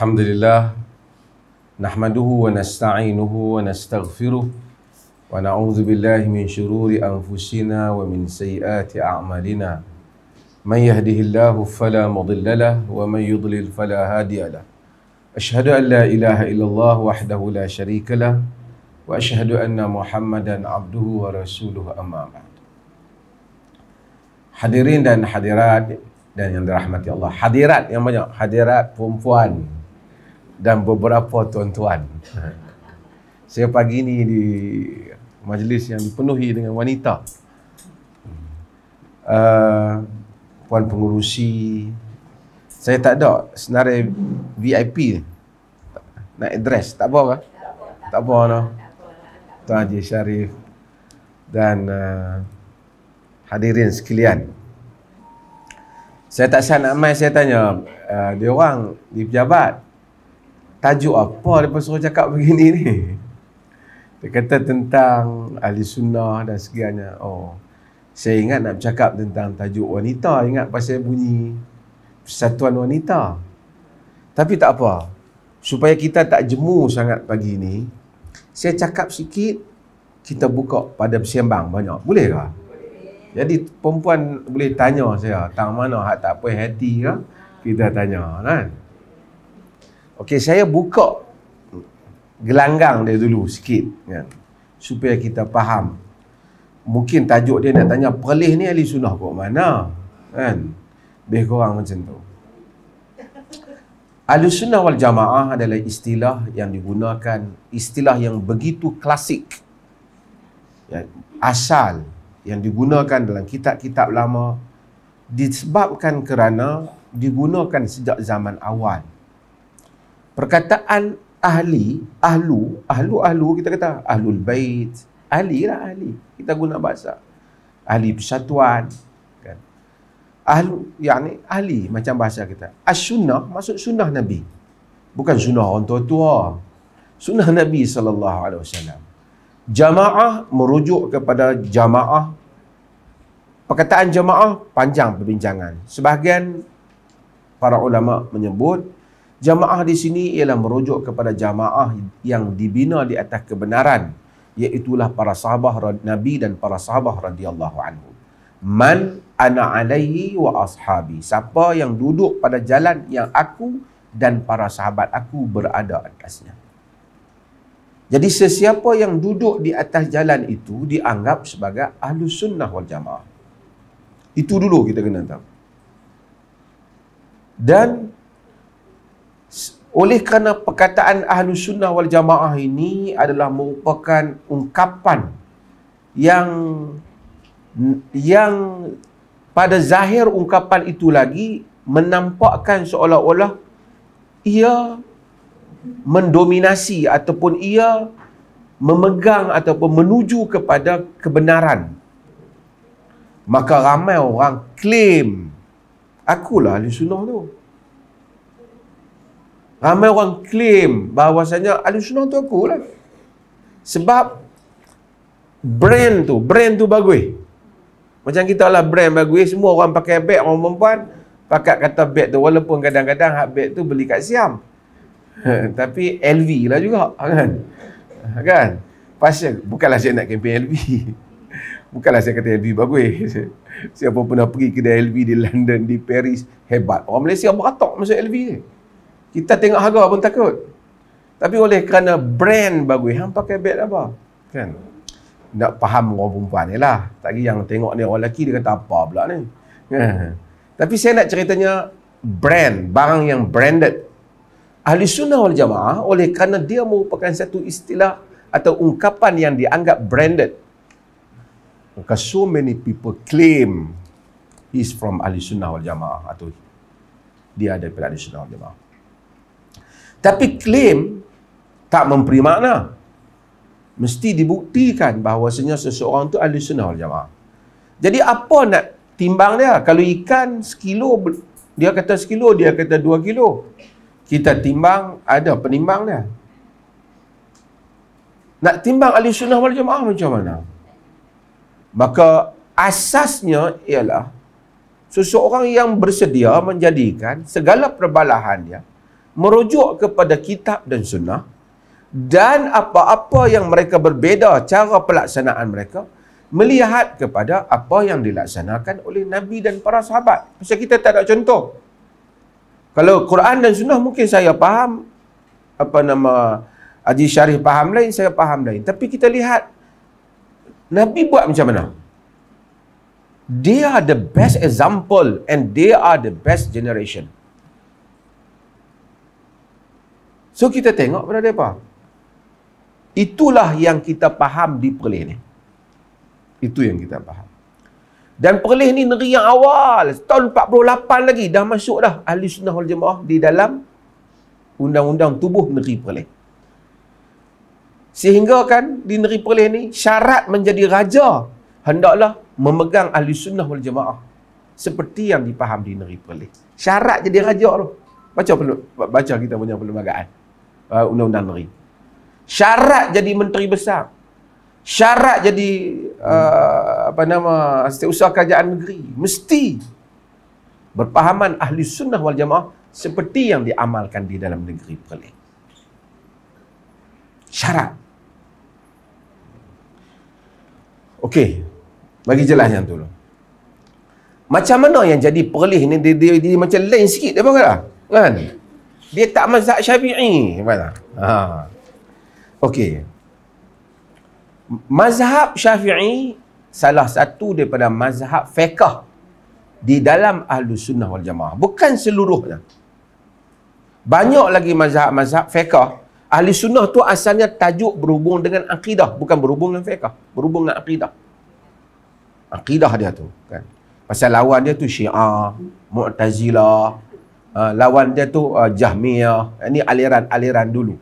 الحمد لله نحمده ونستعينه ونستغفره ونعوذ بالله من شرور أنفسنا ومن سيئات أعمالنا من يهده الله فلا مضل له ومن يضلل فلا هادي له أشهد أن لا إله إلا الله وحده لا شريك له وأشهد أن محمدا عبده ورسوله أما بعد حضرين dan حضرات dan yang dirahmati Allah hadirat yang banyak hadirat perempuan dan beberapa tuan-tuan. Saya pagi ini di majlis yang dipenuhi dengan wanita. Uh, puan pengurusi. Saya tak ada senarai VIP Nak address. Tak apa ke? Tak apa. No? Tuan Haji Syarif dan uh, hadirin sekalian. Saya tak sanak mai saya tanya uh, dia orang di pejabat tajuk apa dia pun suruh cakap begini ni dia kata tentang ahli sunnah dan segiannya oh saya ingat nak cakap tentang tajuk wanita ingat pasal bunyi persatuan wanita tapi tak apa supaya kita tak jemu sangat pagi ni saya cakap sikit kita buka pada bersembang banyak boleh ke jadi perempuan boleh tanya saya tang mana hak tak puas hati ke kita tanya kan Okey, saya buka gelanggang dia dulu sikit kan. Supaya kita faham. Mungkin tajuk dia nak tanya perlis ni ahli sunnah kok mana? Kan? Lebih kurang macam tu. Ahli sunnah wal jamaah adalah istilah yang digunakan, istilah yang begitu klasik. Ya, asal yang digunakan dalam kitab-kitab lama disebabkan kerana digunakan sejak zaman awal perkataan ahli, ahlu, ahlu, ahlu kita kata ahlul bait, ahli lah ahli. Kita guna bahasa ahli persatuan. Kan? Ahlu, yakni ahli macam bahasa kita. As-sunnah maksud sunnah Nabi. Bukan sunnah orang tua-tua. Sunnah Nabi sallallahu alaihi wasallam. Jamaah merujuk kepada jamaah. Perkataan jamaah panjang perbincangan. Sebahagian para ulama menyebut Jamaah di sini ialah merujuk kepada jamaah yang dibina di atas kebenaran iaitulah para sahabah Nabi dan para sahabah radhiyallahu anhu. Man ana alaihi wa ashabi. Siapa yang duduk pada jalan yang aku dan para sahabat aku berada atasnya. Jadi sesiapa yang duduk di atas jalan itu dianggap sebagai ahlu sunnah wal jamaah. Itu dulu kita kena tahu. Dan oleh kerana perkataan ahlu sunnah wal jamaah ini adalah merupakan ungkapan yang yang pada zahir ungkapan itu lagi menampakkan seolah-olah ia mendominasi ataupun ia memegang ataupun menuju kepada kebenaran maka ramai orang klaim akulah ahli sunnah tu Ramai orang claim bahawasanya Ahlus Sunnah tu aku lah. Sebab brand tu, brand tu bagui Macam kita lah brand bagui semua orang pakai beg, orang perempuan pakai kata beg tu walaupun kadang-kadang hak beg tu beli kat Siam. Tapi LV lah juga kan. Kan? Pasal bukanlah saya nak kempen LV. Bukanlah saya kata LV bagui Siapa pun pergi kedai LV di London, di Paris, hebat. Orang Malaysia beratok masuk LV je. Kita tengok harga pun takut. Tapi oleh kerana brand bagus, hang pakai beg apa? Kan? Nak faham orang perempuan ni lah. Tak kira yang tengok ni orang lelaki, dia kata apa pula ni. Kan? Hmm. Tapi saya nak ceritanya brand, barang yang branded. Ahli sunnah wal jamaah, oleh kerana dia merupakan satu istilah atau ungkapan yang dianggap branded. Maka so many people claim he's from ahli sunnah wal jamaah atau dia ada daripada ahli sunnah wal jamaah. Tapi klaim tak memberi makna. Mesti dibuktikan bahawasanya seseorang tu ahli sunnah wal jamaah. Jadi apa nak timbang dia? Kalau ikan sekilo, dia kata sekilo, dia kata dua kilo. Kita timbang, ada penimbang dia. Nak timbang ahli sunnah wal jamaah macam mana? Maka asasnya ialah seseorang yang bersedia menjadikan segala perbalahan dia merujuk kepada kitab dan sunnah dan apa-apa yang mereka berbeda cara pelaksanaan mereka melihat kepada apa yang dilaksanakan oleh Nabi dan para sahabat. Sebab kita tak ada contoh. Kalau Quran dan sunnah mungkin saya faham apa nama Haji Syarif faham lain, saya faham lain. Tapi kita lihat Nabi buat macam mana? They are the best example and they are the best generation. So kita tengok pada mereka. Itulah yang kita faham di perlih ni. Itu yang kita faham. Dan perlih ni negeri yang awal. Tahun 48 lagi dah masuk dah ahli sunnah wal jemaah di dalam undang-undang tubuh negeri perlih. Sehingga kan di negeri perlih ni syarat menjadi raja hendaklah memegang ahli sunnah wal jemaah. Seperti yang dipaham di negeri perlih. Syarat jadi raja tu. Baca, baca kita punya perlembagaan. Ah, undang-undang negeri. Syarat jadi menteri besar. Syarat jadi uh, apa nama setiausaha kerajaan negeri mesti berpahaman ahli sunnah wal jamaah seperti yang diamalkan di dalam negeri Perlis. Syarat. Okey. Bagi jelas yang tu. Macam mana yang jadi Perlis ni dia, dia, dia, dia macam lain sikit daripada kan? Kan? Dia tak mazhab syafi'i. Mana? Ha. Okey. Mazhab syafi'i salah satu daripada mazhab fiqah di dalam ahlu sunnah wal jamaah. Bukan seluruhnya. Banyak lagi mazhab-mazhab fiqah. Ahli sunnah tu asalnya tajuk berhubung dengan akidah. Bukan berhubung dengan fiqah. Berhubung dengan akidah. Akidah dia tu. Kan? Pasal lawan dia tu syiah, mu'tazilah, Ah, lawan dia tu uh, ah, Jahmiyah. Ini aliran-aliran dulu.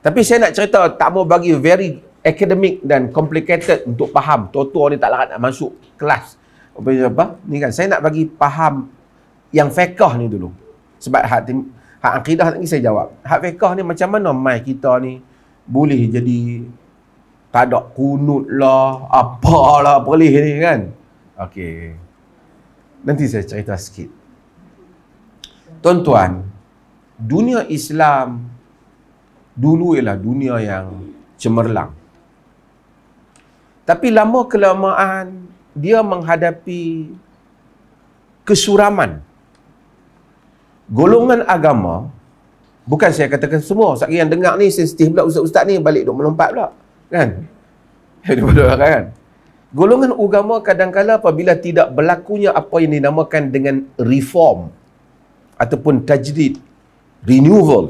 Tapi saya nak cerita tak mau bagi very academic dan complicated untuk faham. Toto ni tak larat nak masuk kelas. Apa, apa? Ni kan saya nak bagi faham yang fiqh ni dulu. Sebab hak hak akidah tadi saya jawab. Hak fiqh ni macam mana mai kita ni boleh jadi tak ada kunut lah, apalah perlih ni kan. Okey. Nanti saya cerita sikit. Tuan-tuan, dunia Islam dulu ialah dunia yang cemerlang. Tapi lama kelamaan dia menghadapi kesuraman. Golongan agama bukan saya katakan semua. Sekali yang dengar ni sensitif pula ustaz-ustaz ni balik duk melompat pula. Kan? Hidup pula kan? Golongan agama kadang-kala apabila tidak berlakunya apa yang dinamakan dengan reform ataupun tajdid renewal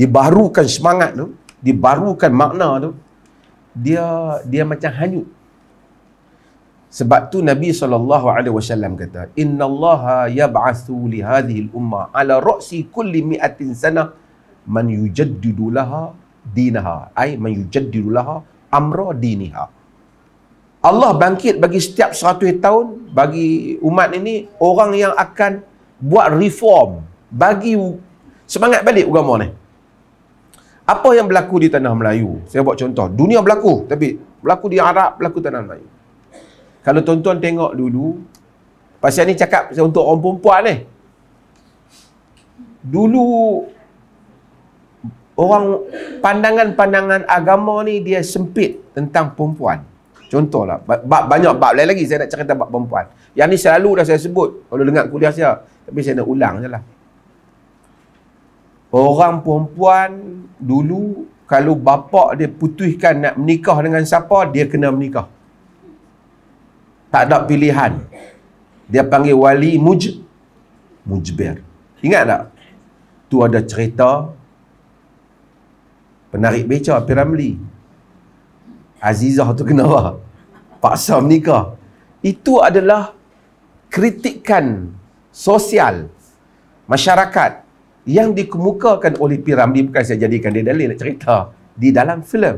dibarukan semangat tu dibarukan makna tu dia dia macam hanyut sebab tu Nabi saw alaihi wasallam kata innallaha yab'athu li hadhihi al-umma ala ra'si kulli mi'atin sana man yujaddidu laha dinaha ai man yujaddidu laha amra diniha Allah bangkit bagi setiap 100 tahun bagi umat ini orang yang akan buat reform bagi semangat balik agama ni apa yang berlaku di tanah Melayu saya buat contoh dunia berlaku tapi berlaku di Arab berlaku tanah Melayu kalau tuan-tuan tengok dulu pasal ni cakap untuk orang perempuan ni dulu orang pandangan-pandangan agama ni dia sempit tentang perempuan contohlah banyak bab lain lagi saya nak cerita bab perempuan yang ni selalu dah saya sebut kalau dengar kuliah saya tapi saya nak ulang je lah Orang perempuan dulu Kalau bapak dia putuskan nak menikah dengan siapa Dia kena menikah Tak ada pilihan Dia panggil wali muj Mujbir Ingat tak? Tu ada cerita Penarik beca Piramli Azizah tu kenapa? Paksa menikah Itu adalah kritikan sosial masyarakat yang dikemukakan oleh P. Ramli bukan saya jadikan dia dalil nak cerita di dalam filem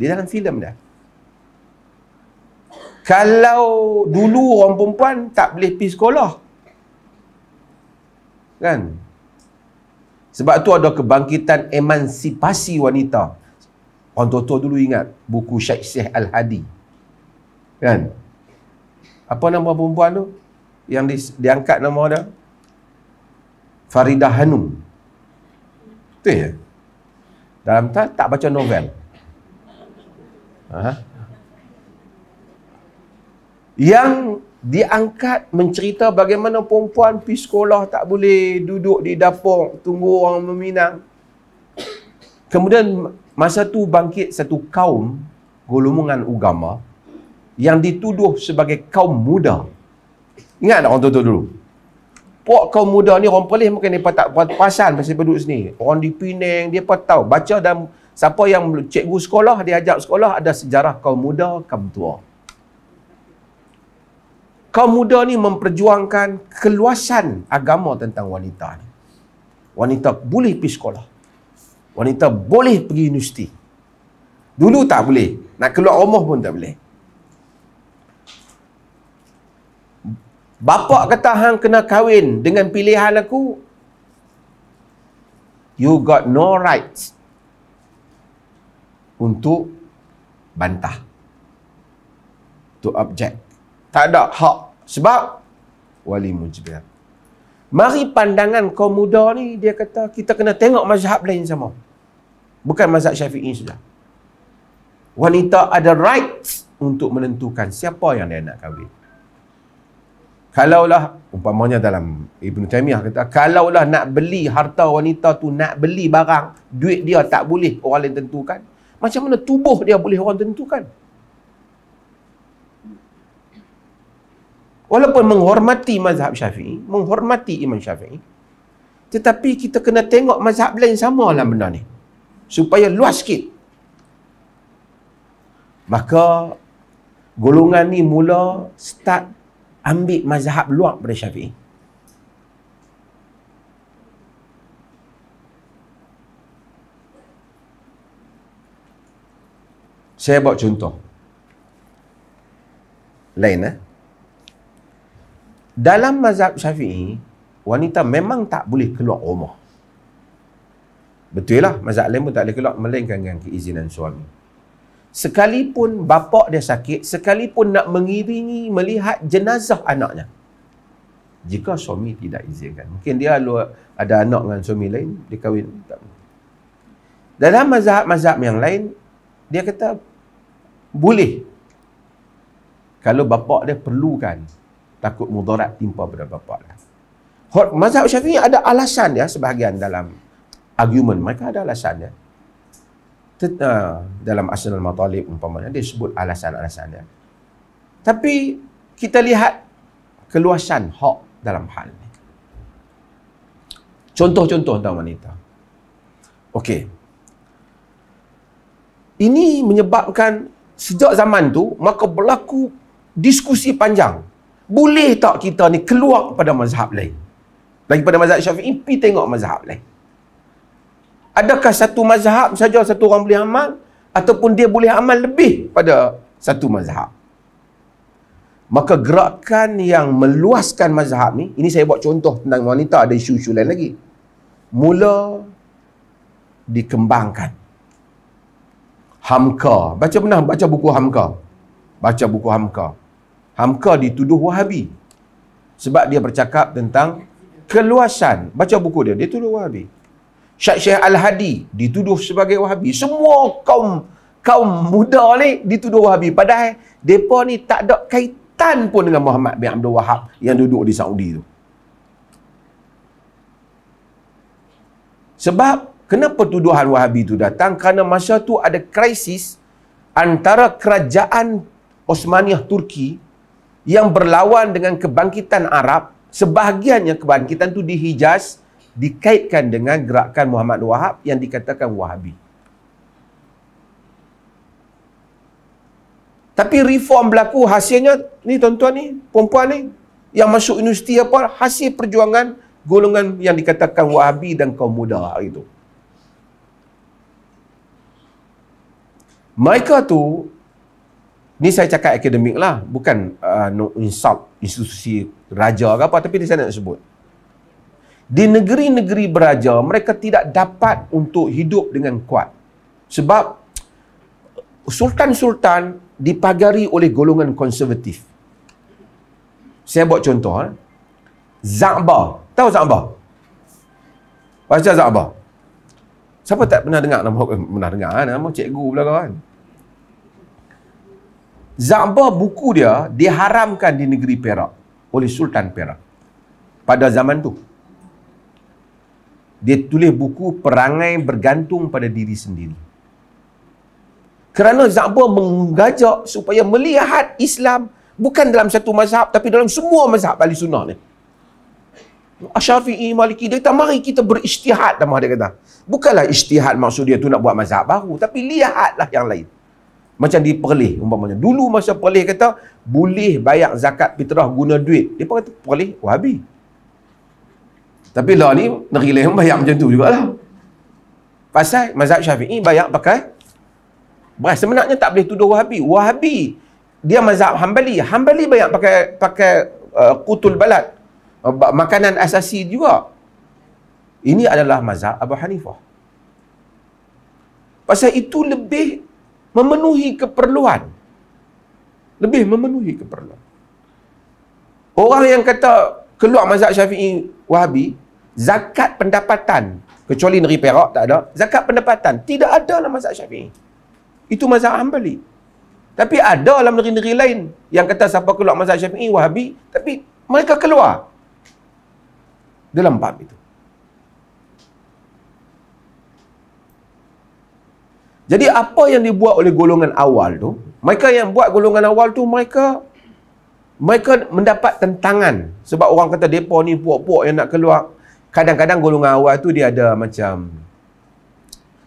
di dalam filem dah kalau dulu orang perempuan tak boleh pergi sekolah kan sebab tu ada kebangkitan emansipasi wanita orang tua-tua dulu ingat buku Syekh Syekh Al-Hadi kan apa nama perempuan tu yang di, diangkat nama dia Faridah Hanum. tu ya. Dalam tak tak baca novel. Ha? Yang diangkat mencerita bagaimana perempuan pergi sekolah tak boleh duduk di dapur tunggu orang meminang. Kemudian masa tu bangkit satu kaum golongan agama yang dituduh sebagai kaum muda Ingat tak orang tua-tua dulu? pok kaum muda ni orang pelih mungkin dia tak pasal pasal duduk sini. Orang di Penang, dia pun tahu. Baca dan siapa yang cikgu sekolah, dia ajak sekolah, ada sejarah kaum muda, kaum tua. Kaum muda ni memperjuangkan keluasan agama tentang wanita ni. Wanita boleh pergi sekolah. Wanita boleh pergi universiti. Dulu tak boleh. Nak keluar rumah pun tak boleh. Bapak kata hang kena kahwin dengan pilihan aku. You got no rights untuk bantah. To object. Tak ada hak. Sebab wali mujbir. Mari pandangan kau muda ni, dia kata, kita kena tengok mazhab lain sama. Bukan mazhab syafi'i sudah. Wanita ada rights untuk menentukan siapa yang dia nak kahwin kalaulah umpamanya dalam Ibn Taymiyah kata kalaulah nak beli harta wanita tu nak beli barang duit dia tak boleh orang lain tentukan macam mana tubuh dia boleh orang tentukan walaupun menghormati mazhab syafi'i menghormati imam syafi'i tetapi kita kena tengok mazhab lain sama dalam benda ni supaya luas sikit maka golongan ni mula start ambil mazhab luar pada Syafi'i. Saya buat contoh. Lain eh. Dalam mazhab Syafi'i, wanita memang tak boleh keluar rumah. Betul lah, mazhab lain pun tak boleh keluar melainkan dengan keizinan suami sekalipun bapak dia sakit, sekalipun nak mengiringi melihat jenazah anaknya. Jika suami tidak izinkan. Mungkin dia luar, ada anak dengan suami lain, dia kahwin. Dalam mazhab-mazhab yang lain, dia kata, boleh. Kalau bapak dia perlukan, takut mudarat timpa pada bapa dia. Mazhab syafi'i ada alasan dia ya, sebahagian dalam argument. Mereka ada alasan dia. Ya. Tet- ah, dalam asal matalib umpamanya dia sebut alasan-alasan dia. Tapi kita lihat keluasan hak dalam hal ini. Contoh-contoh tentang wanita. Okey. Ini menyebabkan sejak zaman tu maka berlaku diskusi panjang. Boleh tak kita ni keluar pada mazhab lain? Lagi pada mazhab Syafi'i, pergi tengok mazhab lain. Adakah satu mazhab saja satu orang boleh amal? Ataupun dia boleh amal lebih pada satu mazhab? Maka gerakan yang meluaskan mazhab ni, ini saya buat contoh tentang wanita, ada isu-isu lain lagi. Mula dikembangkan. Hamka. Baca pernah baca buku Hamka? Baca buku Hamka. Hamka dituduh wahabi. Sebab dia bercakap tentang keluasan. Baca buku dia, dia tuduh wahabi. Syekh Syekh Al-Hadi dituduh sebagai Wahabi. Semua kaum kaum muda ni dituduh Wahabi. Padahal depa ni tak ada kaitan pun dengan Muhammad bin Abdul Wahab yang duduk di Saudi tu. Sebab kenapa tuduhan Wahabi tu datang? Kerana masa tu ada krisis antara kerajaan Osmaniyah Turki yang berlawan dengan kebangkitan Arab sebahagiannya kebangkitan tu di Hijaz dikaitkan dengan gerakan Muhammad Wahab yang dikatakan Wahabi. Tapi reform berlaku hasilnya ni tuan-tuan ni, perempuan ni yang masuk universiti apa hasil perjuangan golongan yang dikatakan Wahabi dan kaum muda hari tu. Mereka tu ni saya cakap akademik lah bukan uh, no insult institusi raja ke apa tapi ni saya nak sebut. Di negeri-negeri beraja, mereka tidak dapat untuk hidup dengan kuat. Sebab sultan-sultan dipagari oleh golongan konservatif. Saya buat contoh. Eh? Za'bah. Tahu Za'bah? Baca Za'bah. Siapa tak pernah dengar nama eh, pernah dengar kan? nama cikgu pula kan? Eh? Za'bah buku dia diharamkan di negeri Perak oleh Sultan Perak pada zaman tu dia tulis buku Perangai Bergantung Pada Diri Sendiri. Kerana Zabur mengajak supaya melihat Islam bukan dalam satu mazhab tapi dalam semua mazhab Ahli Sunnah ni. Asyafi'i, Maliki, dia kata mari kita berisytihad nama dia kata. Bukanlah isytihad maksud dia tu nak buat mazhab baru tapi lihatlah yang lain. Macam di Perlih umpamanya. Dulu masa Perlih kata boleh bayar zakat fitrah guna duit. Dia pun kata Perlih wahabi. Oh, tapi law ni negeri lain bayar macam tu jugalah. Pasal mazhab Syafi'i bayar pakai beras. Sebenarnya tak boleh tuduh Wahabi. Wahabi dia mazhab Hambali. Hambali bayar pakai pakai uh, kutul balat. Uh, makanan asasi juga. Ini adalah mazhab Abu Hanifah. Pasal itu lebih memenuhi keperluan. Lebih memenuhi keperluan. Orang yang kata keluar mazhab syafi'i wahabi, zakat pendapatan kecuali negeri Perak tak ada zakat pendapatan tidak ada dalam mazhab Syafi'i itu mazhab Hambali tapi ada dalam negeri-negeri lain yang kata siapa keluar mazhab Syafi'i Wahabi tapi mereka keluar dalam bab itu Jadi apa yang dibuat oleh golongan awal tu, mereka yang buat golongan awal tu mereka mereka mendapat tentangan sebab orang kata depa ni puak-puak yang nak keluar kadang-kadang golongan awal tu dia ada macam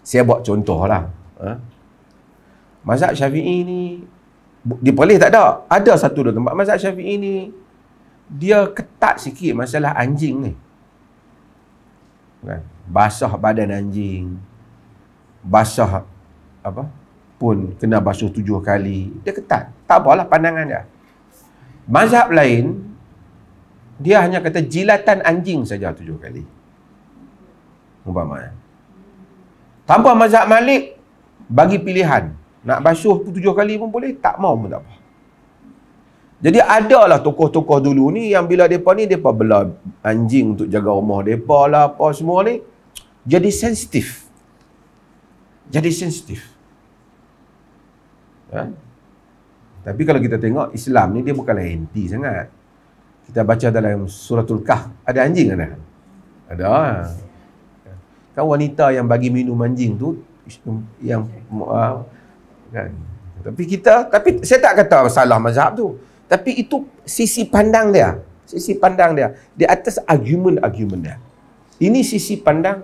saya buat contoh lah ha? mazhab syafi'i ni di Perlis tak ada ada satu dua tempat mazhab syafi'i ni dia ketat sikit masalah anjing ni kan? basah badan anjing basah apa pun kena basuh tujuh kali dia ketat tak apalah pandangan dia mazhab lain dia hanya kata jilatan anjing saja tujuh kali. Umpama. Tanpa mazhab Malik bagi pilihan. Nak basuh pun tujuh kali pun boleh. Tak mau pun tak apa. Jadi ada lah tokoh-tokoh dulu ni yang bila mereka ni, mereka bela anjing untuk jaga rumah mereka lah apa semua ni. Jadi sensitif. Jadi sensitif. Ya? Tapi kalau kita tengok Islam ni dia bukanlah anti sangat kita baca dalam suratul kah ada anjing kan ada ha. kan wanita yang bagi minum anjing tu yang ha, kan tapi kita tapi saya tak kata salah mazhab tu tapi itu sisi pandang dia sisi pandang dia di atas argument-argument dia ini sisi pandang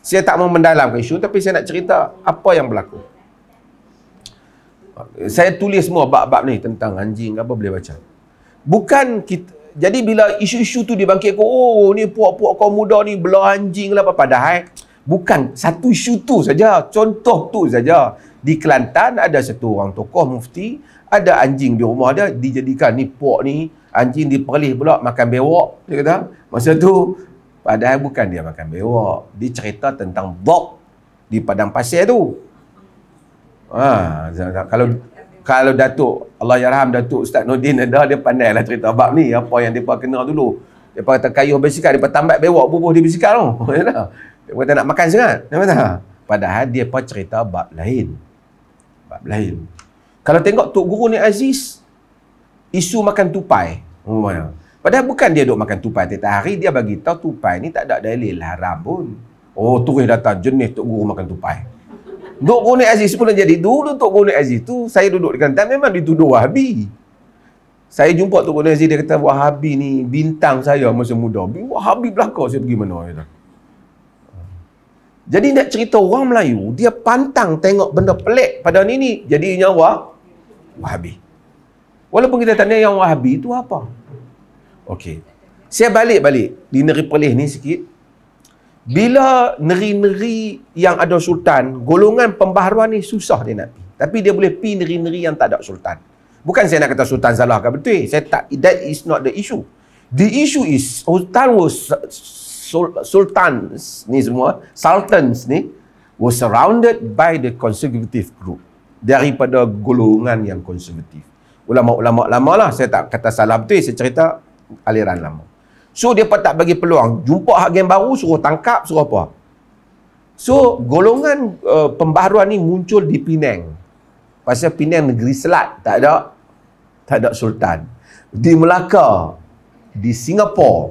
saya tak mau mendalamkan isu tapi saya nak cerita apa yang berlaku saya tulis semua bab-bab ni tentang anjing apa boleh baca bukan kita jadi bila isu-isu tu dibangkitkan oh ni puak-puak kaum muda ni belah anjing lah padahal eh, bukan satu isu tu saja contoh tu saja di Kelantan ada satu orang tokoh mufti ada anjing di rumah dia dijadikan ni puak ni anjing diperlis pula makan bewok dia kata masa tu padahal bukan dia makan bewok dia cerita tentang dog di padang pasir tu ha, kalau kalau Datuk Allah Yarham Datuk Ustaz Nordin ada dia pandai lah cerita bab ni apa yang depa kena dulu. dia kata kayuh bersikal depa tambat bewak bubuh di bersikal tu. Dia ya kata nak makan sangat. Nampak ya ha. Padahal dia pun cerita bab lain. Bab lain. Kalau tengok Tok Guru ni Aziz, isu makan tupai. Hmm. Padahal bukan dia duk makan tupai. Tiap hari dia bagi tahu tupai ni tak ada dalil haram pun. Oh, turis datang jenis Tok Guru makan tupai. Tok Guru Nur Aziz pula jadi dulu Tok Guru Aziz tu saya duduk di Kelantan memang dituduh Wahabi. Saya jumpa Tok Guru Aziz dia kata Wahabi ni bintang saya masa muda. Wahabi belakang saya pergi mana kata. Jadi nak cerita orang Melayu dia pantang tengok benda pelik pada ni ni jadi nyawa Wahabi. Walaupun kita tanya yang Wahabi itu apa? Okey. Saya balik-balik di negeri Perlis ni sikit. Bila neri-neri yang ada sultan, golongan pembaharuan ni susah dia nak pergi. Tapi dia boleh pergi neri-neri yang tak ada sultan. Bukan saya nak kata sultan salah ke betul. Saya tak, that is not the issue. The issue is, sultan was, sultans ni semua, sultans ni, was surrounded by the conservative group. Daripada golongan yang konservatif. Ulama-ulama lama lah, saya tak kata salah betul. Saya cerita aliran lama. So dia pun tak bagi peluang. Jumpa hakim baru suruh tangkap suruh apa. So golongan uh, pembaharuan ni muncul di Penang. Pasal Penang negeri Selat tak ada tak ada sultan. Di Melaka, di Singapura.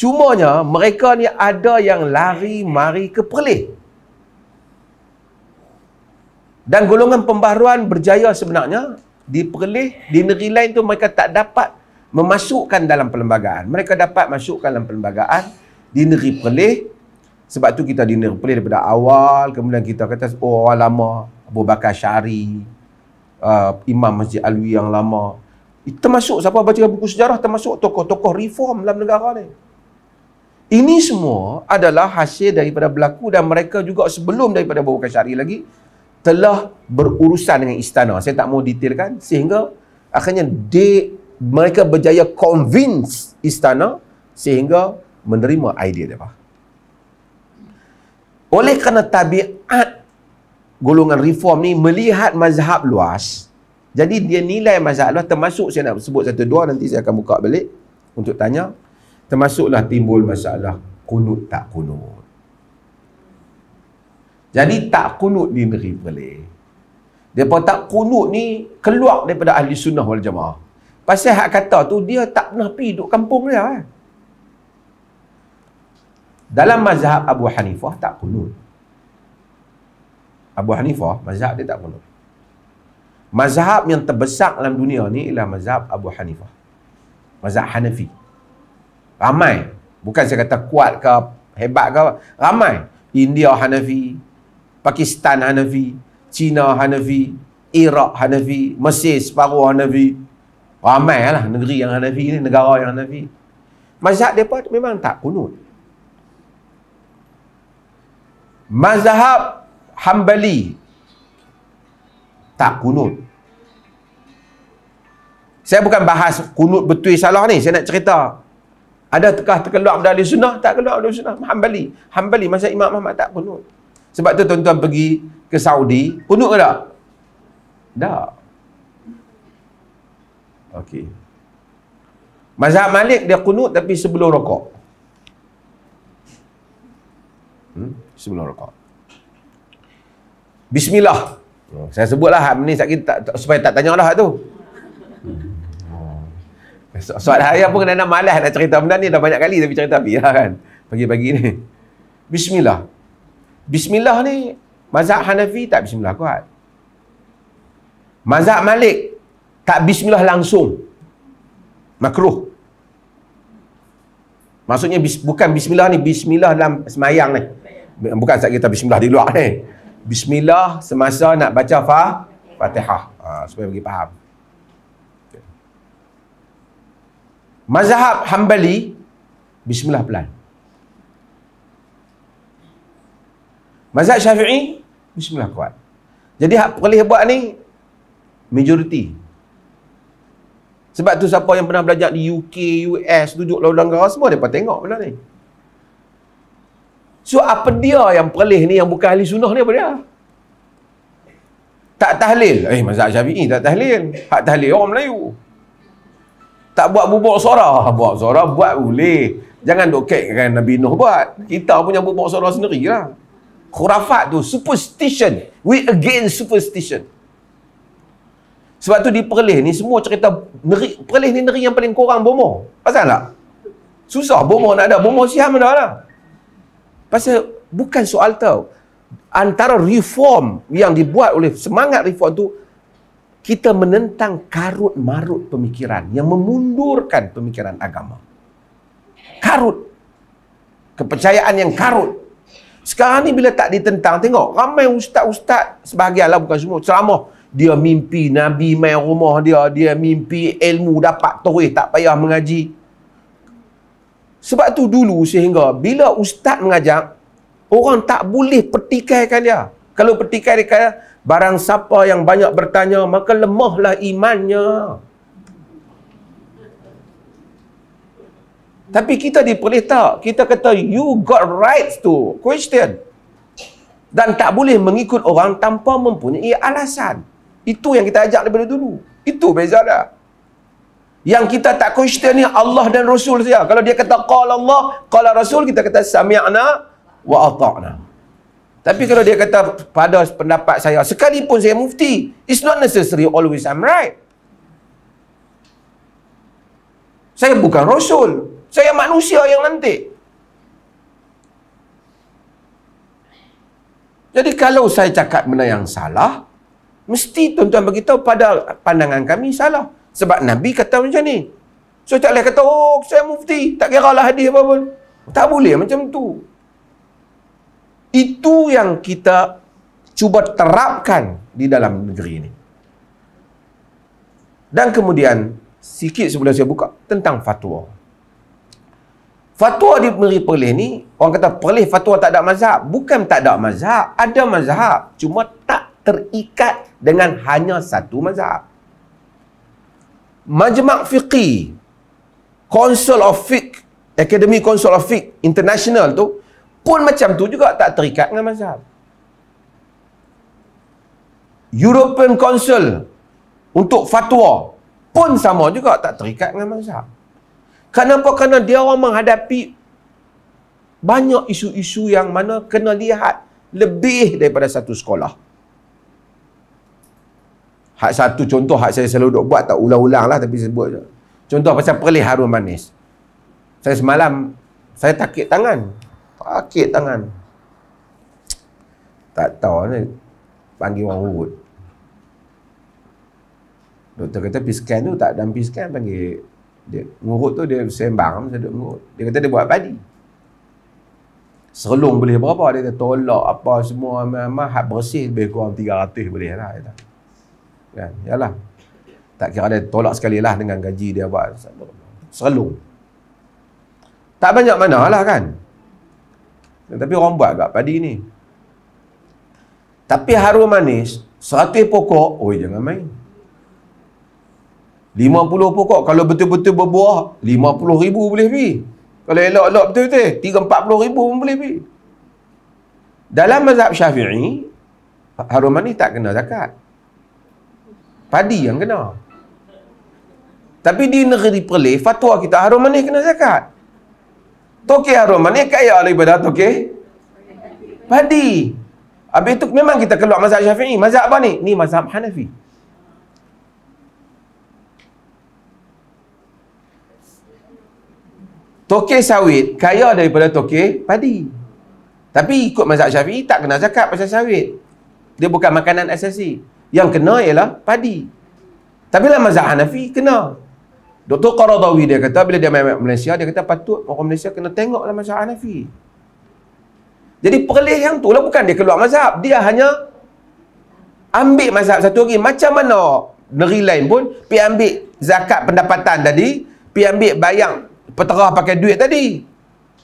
Cumanya mereka ni ada yang lari mari ke Perlis. Dan golongan pembaharuan berjaya sebenarnya di Perlis, di negeri lain tu mereka tak dapat memasukkan dalam perlembagaan. Mereka dapat masukkan dalam perlembagaan di negeri Perlis. Sebab tu kita di negeri Perlis daripada awal. Kemudian kita kata, oh orang lama, Abu Bakar Syari, uh, Imam Masjid Alwi yang lama. Termasuk siapa baca buku sejarah, termasuk tokoh-tokoh reform dalam negara ni. Ini semua adalah hasil daripada berlaku dan mereka juga sebelum daripada Abu Bakar Syari lagi telah berurusan dengan istana. Saya tak mau detailkan sehingga akhirnya dia mereka berjaya convince istana sehingga menerima idea dia. Oleh kerana tabiat golongan reform ni melihat mazhab luas, jadi dia nilai mazhab luas termasuk saya nak sebut satu dua nanti saya akan buka balik untuk tanya termasuklah timbul masalah kunut tak kunut. Jadi tak kunut di negeri boleh. Depa tak kunut ni keluar daripada ahli sunnah wal jamaah. Pasal hak kata tu dia tak pernah pergi duduk kampung dia kan. Dalam mazhab Abu Hanifah tak kunut. Abu Hanifah mazhab dia tak kunut. Mazhab yang terbesar dalam dunia ni ialah mazhab Abu Hanifah. Mazhab Hanafi. Ramai. Bukan saya kata kuat ke hebat ke Ramai. India Hanafi. Pakistan Hanafi. China Hanafi. Iraq Hanafi. Mesir separuh Hanafi. Ramai oh, lah negeri yang Hanafi ni, negara yang Hanafi. Mazhab mereka memang tak kunut. Mazhab Hanbali tak kunut. Saya bukan bahas kunut betul salah ni. Saya nak cerita. Ada tekah terkeluar dari sunnah? Tak keluar dari sunnah. Hanbali. Hanbali masa Imam Muhammad tak kunut. Sebab tu tuan-tuan pergi ke Saudi. Kunut ke tak? Tak. Okey. Mazhab Malik dia kunut tapi sebelum rokok. Hmm? Sebelum rokok. Bismillah. Hmm. Saya sebutlah hari ni sakit tak, tak, supaya tak tanya lah tu. So, soal hari pun kena malas nak cerita benda ni dah banyak kali tapi cerita api lah kan. Pagi-pagi ni. Bismillah. Bismillah ni mazhab Hanafi tak bismillah kuat. Mazhab Malik tak bismillah langsung. Makruh. Maksudnya bukan bismillah ni, bismillah dalam semayang ni. Bukan saat kita bismillah di luar ni. Bismillah semasa nak baca fa Fatihah. Ha, supaya bagi faham. Mazhab Hambali bismillah pelan. Mazhab Syafi'i bismillah kuat. Jadi hak boleh buat ni majoriti sebab tu siapa yang pernah belajar di UK, US, tujuk lawan negara semua depa tengok benda ni. So apa dia yang perlis ni yang bukan ahli sunnah ni apa dia? Tak tahlil. Eh mazhab Syafi'i tak tahlil. Hak tahlil orang Melayu. Tak buat bubuk suara. Buat suara buat boleh. Jangan dokek dengan Nabi Nuh buat. Kita pun punya bubuk suara lah. Khurafat tu superstition. We against superstition. Sebab tu di Perlis ni semua cerita neri, Perlis ni neri yang paling kurang bomo. Pasal tak? Susah bomo nak ada. bomo siam dah lah. Pasal bukan soal tau. Antara reform yang dibuat oleh semangat reform tu kita menentang karut marut pemikiran yang memundurkan pemikiran agama. Karut. Kepercayaan yang karut. Sekarang ni bila tak ditentang, tengok ramai ustaz-ustaz sebahagian lah bukan semua ceramah dia mimpi Nabi main rumah dia, dia mimpi ilmu dapat terus tak payah mengaji. Sebab tu dulu sehingga bila ustaz mengajak, orang tak boleh pertikaikan dia. Kalau pertikaikan dia, barang siapa yang banyak bertanya, maka lemahlah imannya. Tapi kita diperlihat, kita kata you got rights to question. Dan tak boleh mengikut orang tanpa mempunyai alasan. Itu yang kita ajak daripada dulu. Itu beza dah. Yang kita tak question ni Allah dan Rasul saja. Kalau dia kata qala Allah, qala Rasul, kita kata sami'na wa ata'na. Tapi kalau dia kata pada pendapat saya, sekalipun saya mufti, it's not necessary always I'm right. Saya bukan Rasul. Saya manusia yang nanti. Jadi kalau saya cakap benda yang salah, mesti tuan-tuan beritahu pada pandangan kami salah. Sebab Nabi kata macam ni. So tak boleh kata, oh saya mufti, tak kira lah hadis apa pun. Tak boleh macam tu. Itu yang kita cuba terapkan di dalam negeri ini. Dan kemudian, sikit sebelum saya buka, tentang fatwa. Fatwa di Meri Perlis ni, orang kata Perlis fatwa tak ada mazhab. Bukan tak ada mazhab, ada mazhab. Cuma tak terikat dengan hanya satu mazhab. Majmak fiqi, Council of Fiqh, Academy Council of Fiqh International tu pun macam tu juga tak terikat dengan mazhab. European Council untuk fatwa pun sama juga tak terikat dengan mazhab. Kenapa? Kerana dia orang menghadapi banyak isu-isu yang mana kena lihat lebih daripada satu sekolah. Hak satu contoh hak saya selalu duk buat tak ulang-ulang lah tapi sebut je. Contoh pasal perlis harum manis. Saya semalam, saya takit tangan. Takit tangan. Tak tahu lah ni. Panggil orang urut. Doktor kata piskan tu tak dalam piskan panggil. Dia, ngurut tu dia sembang saya duduk ngurut. Dia kata dia buat padi. Serlong boleh berapa? Dia kata tolak apa semua. Mahat bersih lebih kurang 300 boleh lah. Dia kata kan yalah tak kira dia tolak sekali lah dengan gaji dia buat serlung tak banyak mana lah kan tapi orang buat agak padi ni tapi harum manis seratus pokok oi jangan main Lima puluh pokok kalau betul-betul berbuah lima puluh ribu boleh pergi kalau elok-elok betul-betul tiga empat puluh ribu pun boleh pergi dalam mazhab syafi'i harum manis tak kena zakat padi yang kena. Tapi di negeri Perlis, fatwa kita harum manis kena zakat. Tokeh harum manis kaya oleh ibadah tokeh. Padi. Habis itu memang kita keluar mazhab syafi'i. Mazhab apa ni? Ni mazhab Hanafi. Tokeh sawit kaya daripada tokeh padi. Tapi ikut mazhab syafi'i tak kena zakat pasal sawit. Dia bukan makanan asasi. Yang kena ialah padi. Tapi lah mazhab Hanafi, kena. Doktor Qaradawi dia kata, bila dia main Malaysia, dia kata patut orang Malaysia kena tengoklah mazhab Hanafi. Jadi perlis yang tu lah bukan dia keluar mazhab. Dia hanya ambil mazhab satu lagi. Macam mana negeri lain pun pergi ambil zakat pendapatan tadi, pergi ambil bayang peterah pakai duit tadi.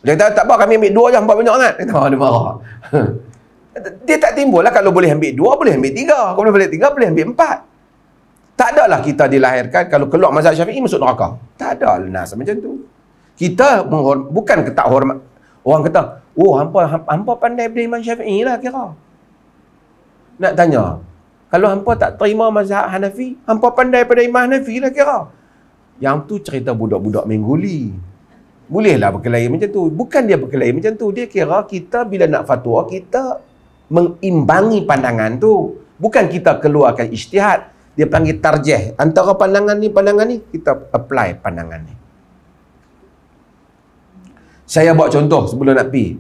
Dia kata, tak apa, kami ambil dua je, empat banyak sangat. Dia kata, oh, dia marah. dia tak timbul lah kalau boleh ambil dua, boleh ambil tiga. Kalau boleh tiga, boleh ambil empat. Tak ada lah kita dilahirkan kalau keluar mazhab syafi'i masuk neraka. Tak ada lah nas macam tu. Kita bukan ke hormat. Orang kata, oh hampa, hampa pandai beli imam syafi'i lah kira. Nak tanya, kalau hampa tak terima mazhab Hanafi, hampa pandai pada imam Hanafi lah kira. Yang tu cerita budak-budak mengguli. Bolehlah berkelahi macam tu. Bukan dia berkelahi macam tu. Dia kira kita bila nak fatwa, kita mengimbangi pandangan tu. Bukan kita keluarkan isytihad. Dia panggil tarjah. Antara pandangan ni, pandangan ni, kita apply pandangan ni. Saya buat contoh sebelum nak pi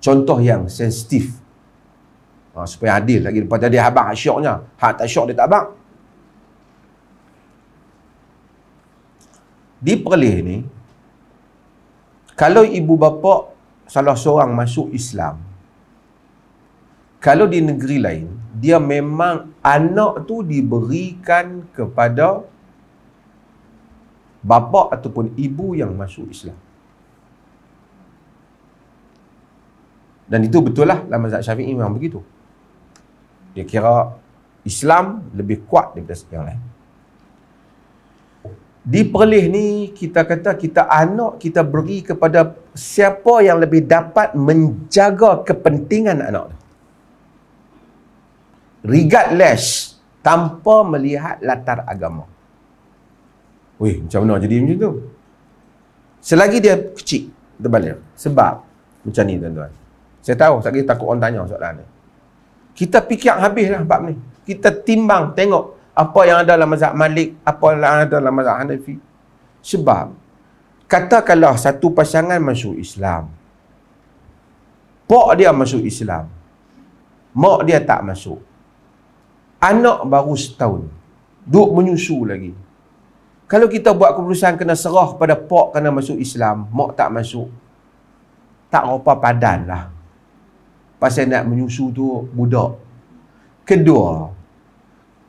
Contoh yang sensitif. Ha, supaya adil lagi. Lepas tadi habang hak syoknya. Hak tak syok dia tak abang. Di Perlis ni, kalau ibu bapa salah seorang masuk Islam, kalau di negeri lain dia memang anak tu diberikan kepada bapa ataupun ibu yang masuk Islam dan itu betul lah dalam mazhab syafi'i memang begitu dia kira Islam lebih kuat daripada yang lain di Perlis ni kita kata kita anak kita beri kepada siapa yang lebih dapat menjaga kepentingan anak tu regardless tanpa melihat latar agama. Wih, macam mana jadi macam tu? Selagi dia kecil, terbalik. Sebab macam ni tuan-tuan. Saya tahu, saya takut orang tanya soalan ni. Kita fikir habislah bab ni. Kita timbang, tengok apa yang ada dalam mazhab Malik, apa yang ada dalam mazhab Hanafi. Sebab, katakanlah satu pasangan masuk Islam. Pak dia masuk Islam. Mak dia tak masuk. Anak baru setahun. Duk menyusu lagi. Kalau kita buat keputusan kena serah pada pak kena masuk Islam, mak tak masuk. Tak rupa padan lah. Pasal nak menyusu tu budak. Kedua,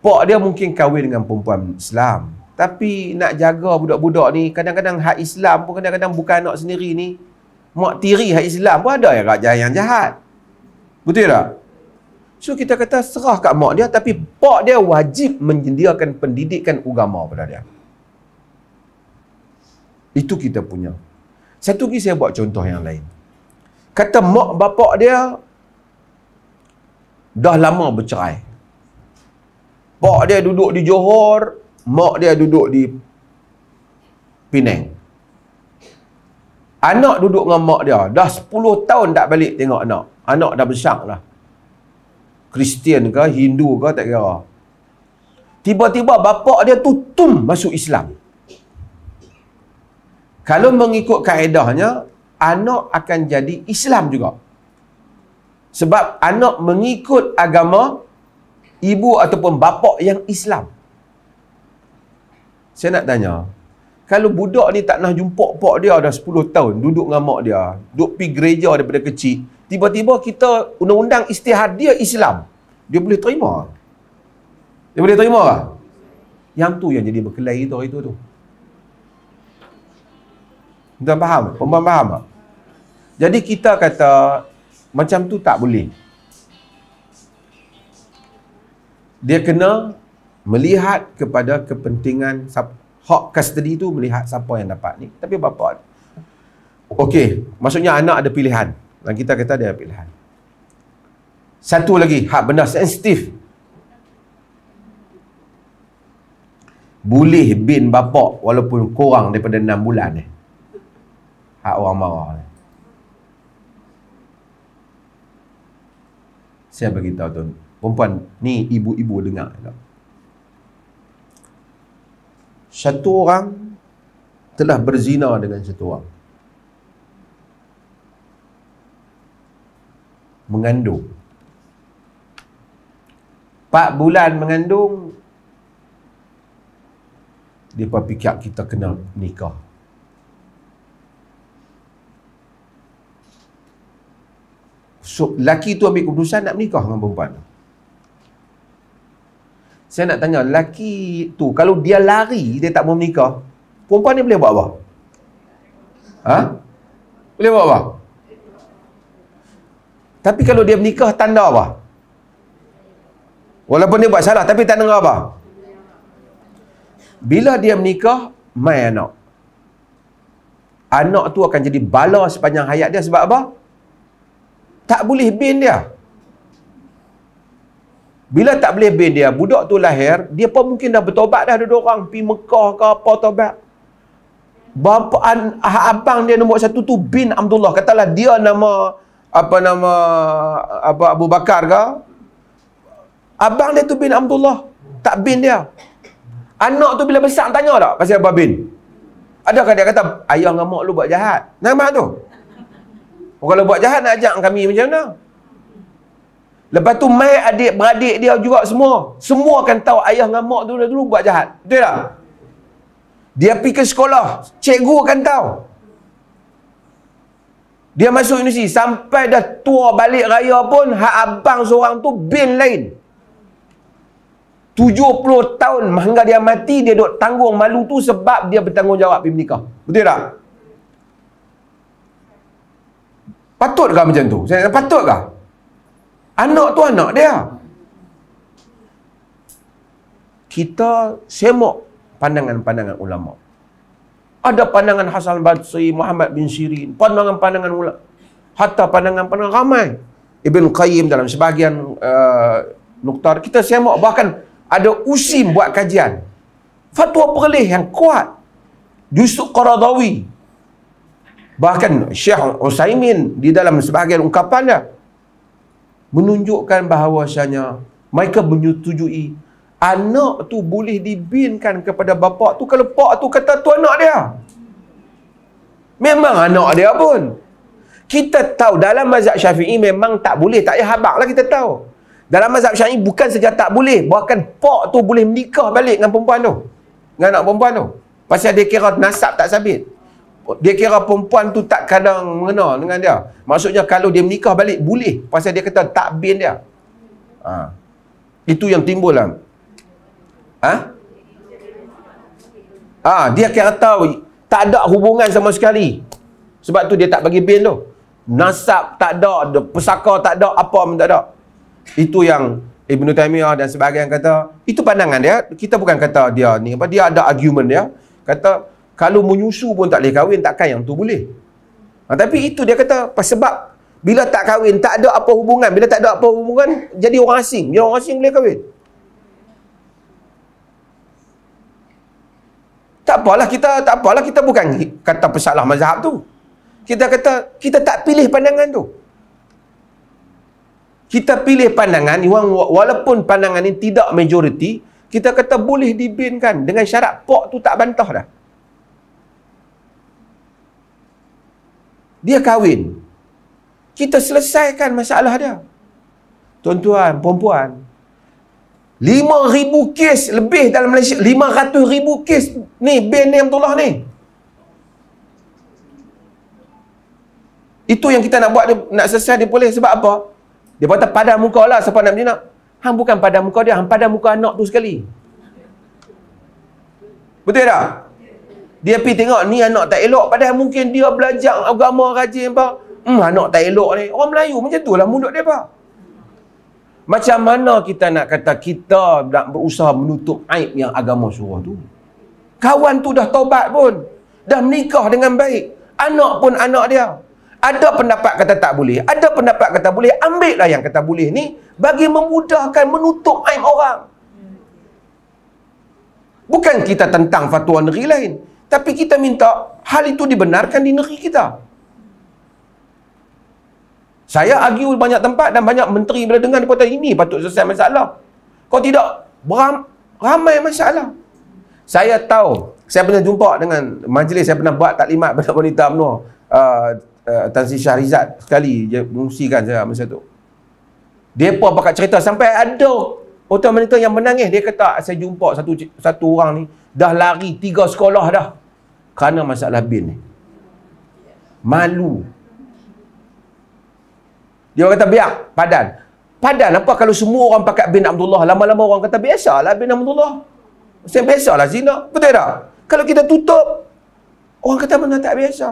pak dia mungkin kahwin dengan perempuan Islam. Tapi nak jaga budak-budak ni, kadang-kadang hak Islam pun kadang-kadang bukan anak sendiri ni. Mak tiri hak Islam pun ada yang rakyat jahat. Betul tak? So kita kata serah kat mak dia tapi pak dia wajib menyediakan pendidikan agama pada dia. Itu kita punya. Satu lagi saya buat contoh yang lain. Kata mak bapak dia dah lama bercerai. Pak dia duduk di Johor, mak dia duduk di Penang. Anak duduk dengan mak dia. Dah 10 tahun tak balik tengok anak. Anak dah besar lah. Kristian ke, Hindu ke, tak kira. Tiba-tiba bapak dia tu tum masuk Islam. Kalau mengikut kaedahnya, anak akan jadi Islam juga. Sebab anak mengikut agama ibu ataupun bapak yang Islam. Saya nak tanya, kalau budak ni tak nak jumpa pak dia dah 10 tahun, duduk dengan mak dia, duduk pergi gereja daripada kecil, tiba-tiba kita undang-undang istihad dia Islam. Dia boleh terima. Dia boleh terima lah. Yang tu yang jadi berkelahi itu itu tu. Tuan faham? Pembang faham tak? Jadi kita kata macam tu tak boleh. Dia kena melihat kepada kepentingan hak custody tu melihat siapa yang dapat ni. Tapi bapa Okey, maksudnya anak ada pilihan. Dan kita kata dia pilihan. Satu lagi, hak benda sensitif. Boleh bin bapak walaupun kurang daripada enam bulan ni. Hak orang marah ni. Saya beritahu tu Perempuan, ni ibu-ibu dengar. Tak? Satu orang telah berzina dengan satu orang. mengandung. 4 bulan mengandung depa fikir kita kena nikah. So, laki tu ambil keputusan nak menikah dengan perempuan. Saya nak tanya, laki tu kalau dia lari, dia tak mau menikah, perempuan ni boleh buat apa? Ha? Boleh buat apa? Tapi kalau dia menikah, tanda apa? Walaupun dia buat salah, tapi tanda apa? Bila dia menikah, main anak. Anak tu akan jadi bala sepanjang hayat dia sebab apa? Tak boleh bin dia. Bila tak boleh bin dia, budak tu lahir, dia pun mungkin dah bertobat dah duduk orang. pi Mekah ke apa tobat. Bapa, abang dia nombor satu tu bin Abdullah. Katalah dia nama apa nama apa Abu Bakar ke abang dia tu bin Abdullah tak bin dia anak tu bila besar tanya tak pasal apa bin ada adakah dia kata ayah dengan mak lu buat jahat nama tu oh, kalau buat jahat nak ajak kami macam mana lepas tu mai adik beradik dia juga semua semua akan tahu ayah dengan mak dulu dulu buat jahat betul tak dia pergi ke sekolah cikgu akan tahu dia masuk universiti sampai dah tua balik raya pun hak abang seorang tu bin lain. 70 tahun hingga dia mati dia dok tanggung malu tu sebab dia bertanggungjawab pergi menikah. Betul tak? Patutkah macam tu? Saya patutkah? Anak tu anak dia. Kita semok pandangan-pandangan ulama'. Ada pandangan Hasan Basri, Muhammad bin Sirin. Pandangan-pandangan mula. Hatta pandangan-pandangan ramai. Ibn Qayyim dalam sebahagian uh, nuktar. Kita semak bahkan ada usim buat kajian. Fatwa perleh yang kuat. Yusuf Qaradawi. Bahkan Syekh Usaimin di dalam sebahagian ungkapannya. Menunjukkan bahawasanya mereka menyetujui anak tu boleh dibinkan kepada bapa tu kalau pak tu kata tu anak dia. Memang anak dia pun. Kita tahu dalam mazhab syafi'i memang tak boleh. Tak payah habak lah kita tahu. Dalam mazhab syafi'i bukan saja tak boleh. Bahkan pak tu boleh menikah balik dengan perempuan tu. Dengan anak perempuan tu. Pasal dia kira nasab tak sabit. Dia kira perempuan tu tak kadang mengenal dengan dia. Maksudnya kalau dia menikah balik, boleh. Pasal dia kata tak bin dia. Ha. Itu yang timbul lah. Ha? Ha, dia kira tahu tak ada hubungan sama sekali. Sebab tu dia tak bagi pin tu. Nasab tak ada, pusaka tak ada, apa pun tak ada. Itu yang Ibn Taymiyah dan sebagainya kata, itu pandangan dia. Kita bukan kata dia ni, apa dia ada argument dia. Kata, kalau menyusu pun tak boleh kahwin, takkan yang tu boleh. Ha, tapi itu dia kata, sebab bila tak kahwin, tak ada apa hubungan. Bila tak ada apa hubungan, jadi orang asing. Bila orang asing boleh kahwin. tak apalah kita tak apalah kita bukan kata pesalah mazhab tu. Kita kata kita tak pilih pandangan tu. Kita pilih pandangan walaupun pandangan ini tidak majoriti, kita kata boleh dibinkan dengan syarat pok tu tak bantah dah. Dia kahwin. Kita selesaikan masalah dia. Tuan-tuan, puan-puan, Lima ribu kes lebih dalam Malaysia. lima ratus ribu kes ni, bin ni Abdullah ni. Itu yang kita nak buat, dia, nak selesai dia boleh. Sebab apa? Dia kata pada muka lah siapa nak menjinak. Hang bukan pada muka dia, hang pada muka anak tu sekali. Betul tak? Dia pergi tengok ni anak tak elok. Padahal mungkin dia belajar agama rajin apa. Hmm, anak tak elok ni. Orang Melayu macam tu lah mulut dia apa. Macam mana kita nak kata kita nak berusaha menutup aib yang agama suruh tu? Kawan tu dah taubat pun. Dah menikah dengan baik. Anak pun anak dia. Ada pendapat kata tak boleh. Ada pendapat kata boleh. Ambil lah yang kata boleh ni bagi memudahkan menutup aib orang. Bukan kita tentang fatwa negeri lain. Tapi kita minta hal itu dibenarkan di negeri kita. Saya argue banyak tempat dan banyak menteri bila dengar kata ini patut selesai masalah. Kau tidak beram, ramai masalah. Saya tahu, saya pernah jumpa dengan majlis saya pernah buat taklimat pada wanita UMNO uh, uh, Tan Sri Syahrizat sekali dia mengusikan saya masa tu. Depa pakat cerita sampai ada orang wanita yang menangis dia kata saya jumpa satu satu orang ni dah lari tiga sekolah dah kerana masalah bin ni. Malu. Dia orang kata biak, padan. Padan apa kalau semua orang pakai bin Abdullah, lama-lama orang kata biasalah bin Abdullah. Macam biasalah zina. Betul tak? Kalau kita tutup, orang kata mana tak biasa.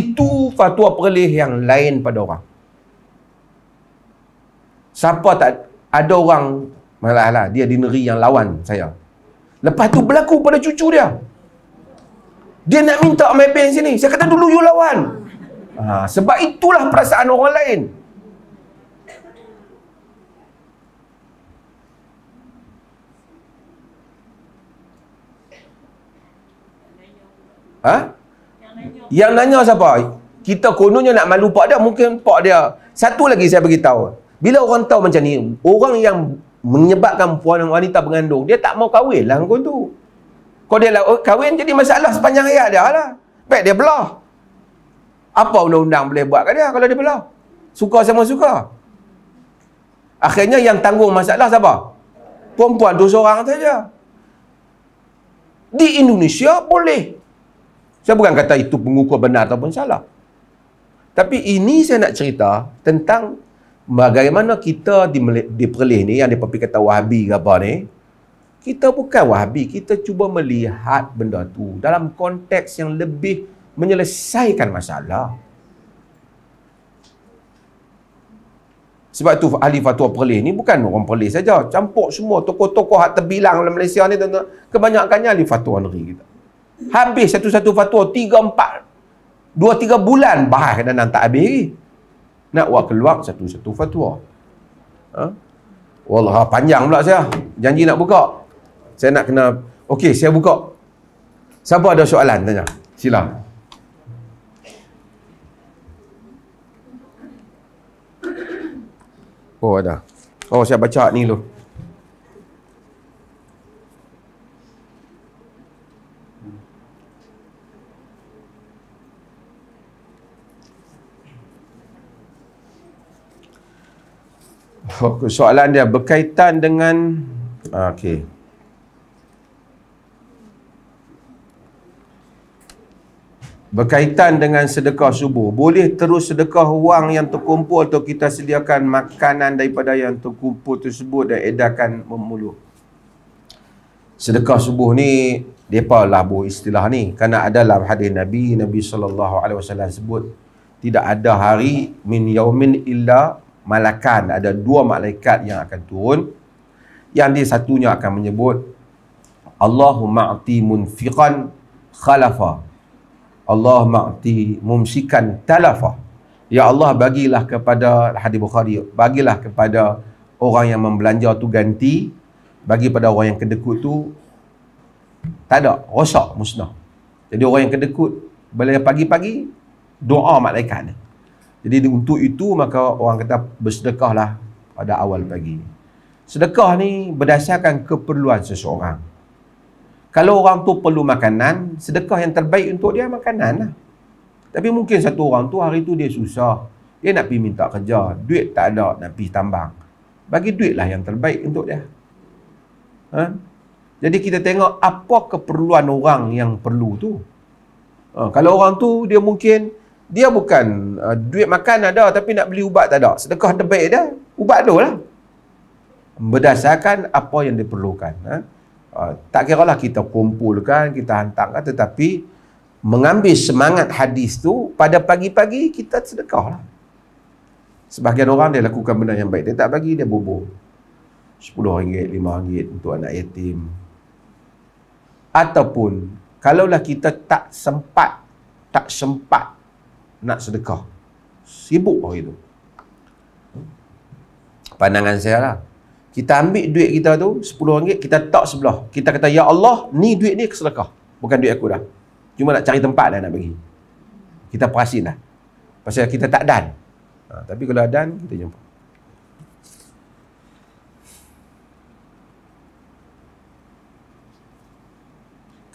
Itu fatwa perlih yang lain pada orang. Siapa tak ada orang, malah lah, dia di negeri yang lawan saya. Lepas tu berlaku pada cucu dia. Dia nak minta main pen sini. Saya kata dulu you lawan. Ha, sebab itulah perasaan orang lain. Ha? Yang nanya siapa? Kita kononnya nak malu pak dia, mungkin pak dia. Satu lagi saya beritahu. Bila orang tahu macam ni, orang yang menyebabkan puan wanita mengandung, dia tak mau kahwin lah kau tu. Kau dia lah, kahwin jadi masalah sepanjang hayat dia lah. Baik dia belah. Apa undang-undang boleh buat kat dia kalau dia belah? Suka sama suka. Akhirnya yang tanggung masalah siapa? Perempuan tu seorang saja. Di Indonesia boleh. Saya bukan kata itu pengukur benar ataupun salah. Tapi ini saya nak cerita tentang bagaimana kita di, di Perlis ni yang dia kata wahabi ke apa ni. Kita bukan wahabi. Kita cuba melihat benda tu dalam konteks yang lebih menyelesaikan masalah. Sebab tu ahli fatwa Perlis ni bukan orang Perlis saja, campur semua tokoh-tokoh hak terbilang dalam Malaysia ni tuan-tuan. Kebanyakannya ahli fatwa negeri kita. Habis satu-satu fatwa 3 empat, 2 3 bulan bahas dan nak tak habis lagi. Nak buat keluar satu-satu fatwa. Ha? Wallah panjang pula saya. Janji nak buka. Saya nak kena Okey, saya buka. Siapa ada soalan tanya? Sila. Oh ada. Oh saya baca ni dulu. Hmm. Okay, oh, soalan dia berkaitan dengan ah, okey berkaitan dengan sedekah subuh boleh terus sedekah wang yang terkumpul atau kita sediakan makanan daripada yang terkumpul tersebut dan edarkan memuluh sedekah subuh ni depa lah bu istilah ni kerana adalah hadis nabi nabi saw sebut tidak ada hari min yaumin illa malakan ada dua malaikat yang akan turun yang dia satunya akan menyebut Allahumma'ti munfiqan khalafah Allah ma'ti mumsikan talafah. Ya Allah bagilah kepada hadis Bukhari, bagilah kepada orang yang membelanja tu ganti, bagi pada orang yang kedekut tu tak ada, rosak musnah. Jadi orang yang kedekut bila pagi-pagi doa malaikat ni. Jadi untuk itu maka orang kata bersedekahlah pada awal pagi. Sedekah ni berdasarkan keperluan seseorang. Kalau orang tu perlu makanan, sedekah yang terbaik untuk dia makanan lah. Tapi mungkin satu orang tu hari tu dia susah. Dia nak pergi minta kerja. Duit tak ada nak pergi tambang. Bagi duit lah yang terbaik untuk dia. Ha? Jadi kita tengok apa keperluan orang yang perlu tu. Ha, kalau orang tu dia mungkin dia bukan uh, duit makan ada tapi nak beli ubat tak ada. Sedekah terbaik dia, ubat dulah. Berdasarkan apa yang diperlukan. Ha? Ah, tak kira lah kita kumpulkan, kita hantarkan tetapi mengambil semangat hadis tu pada pagi-pagi kita sedekah lah. Sebahagian orang dia lakukan benda yang baik, dia tak bagi, dia bobo. RM10, RM5 untuk anak yatim. Ataupun, kalaulah kita tak sempat, tak sempat nak sedekah. Sibuk orang itu. Pandangan saya lah kita ambil duit kita tu RM10 kita tak sebelah kita kata ya Allah ni duit ni keselakah bukan duit aku dah cuma nak cari tempat dah nak bagi kita perasin lah. pasal kita tak dan ha, tapi kalau dan kita jumpa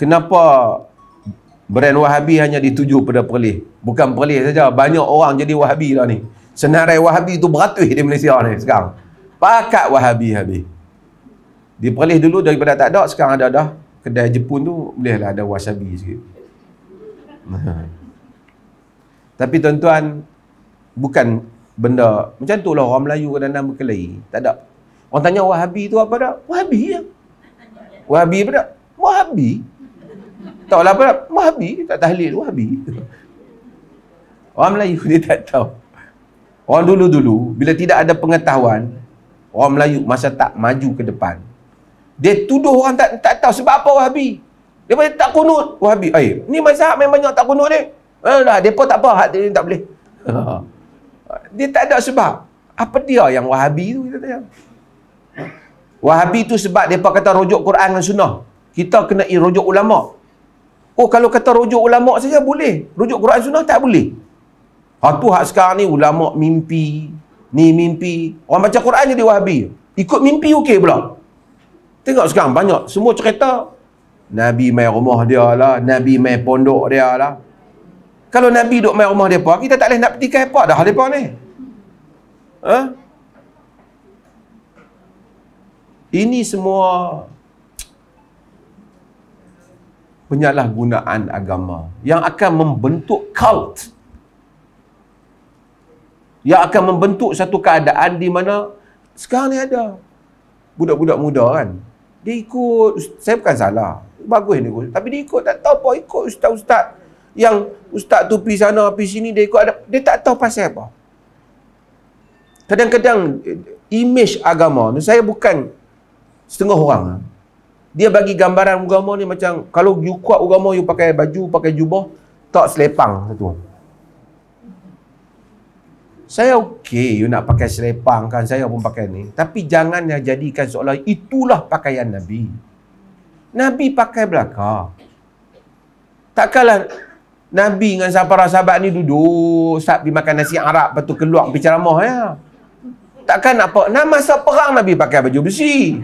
kenapa brand wahabi hanya dituju pada perlih bukan perlih saja banyak orang jadi wahabi lah ni senarai wahabi tu beratus di Malaysia ni sekarang pakat wahabi habis. Di Perlis dulu daripada tak ada, sekarang ada dah. Kedai Jepun tu bolehlah ada wasabi sikit. Tapi tuan-tuan, bukan benda macam tu lah orang Melayu kadang-kadang berkelahi. Tak ada. Orang tanya wahabi tu apa dah? Wahabi ya. Wahabi apa dah? Wahabi. Tak lah apa dah? Wahabi. Tak tahlil wahabi. Orang Melayu dia tak tahu. Orang dulu-dulu, bila tidak ada pengetahuan, orang Melayu masa tak maju ke depan. Dia tuduh orang tak tak tahu sebab apa Wahabi. dia pun tak kunut Wahabi. Ai, eh, ni mazhab memang banyak tak kunut ni. Alah, eh, depa tak apa, hak dia tak boleh. Ha. dia tak ada sebab. Apa dia yang Wahabi tu kita tanya. Wahabi tu sebab depa kata rujuk Quran dan sunnah. Kita kena rujuk ulama. Oh, kalau kata rujuk ulama saja boleh. Rujuk Quran sunnah tak boleh. Ha tu hak sekarang ni ulama mimpi, Ni mimpi. Orang baca Quran jadi wahabi. Ikut mimpi okey pula. Tengok sekarang banyak. Semua cerita. Nabi main rumah dia lah. Nabi main pondok dia lah. Kalau Nabi duduk main rumah dia apa? Kita tak boleh nak petikai apa dah dia ni. Ha? Ini semua penyalahgunaan agama yang akan membentuk cult yang akan membentuk satu keadaan di mana sekarang ni ada budak-budak muda kan dia ikut saya bukan salah bagus ni tapi dia ikut tak tahu apa ikut ustaz-ustaz yang ustaz tu pergi sana pergi sini dia ikut ada dia tak tahu pasal apa kadang-kadang eh, image agama ni saya bukan setengah orang lah dia bagi gambaran agama ni macam kalau you kuat agama you pakai baju pakai jubah tak selepang satu orang saya okey you nak pakai selepang kan saya pun pakai ni tapi janganlah jadikan seolah itulah pakaian nabi. Nabi pakai belaka. Takkanlah nabi dengan para sahabat ni duduk sat pi makan nasi Arab lepas tu keluar pi ceramah ya. Takkan apa nah, masa perang nabi pakai baju besi.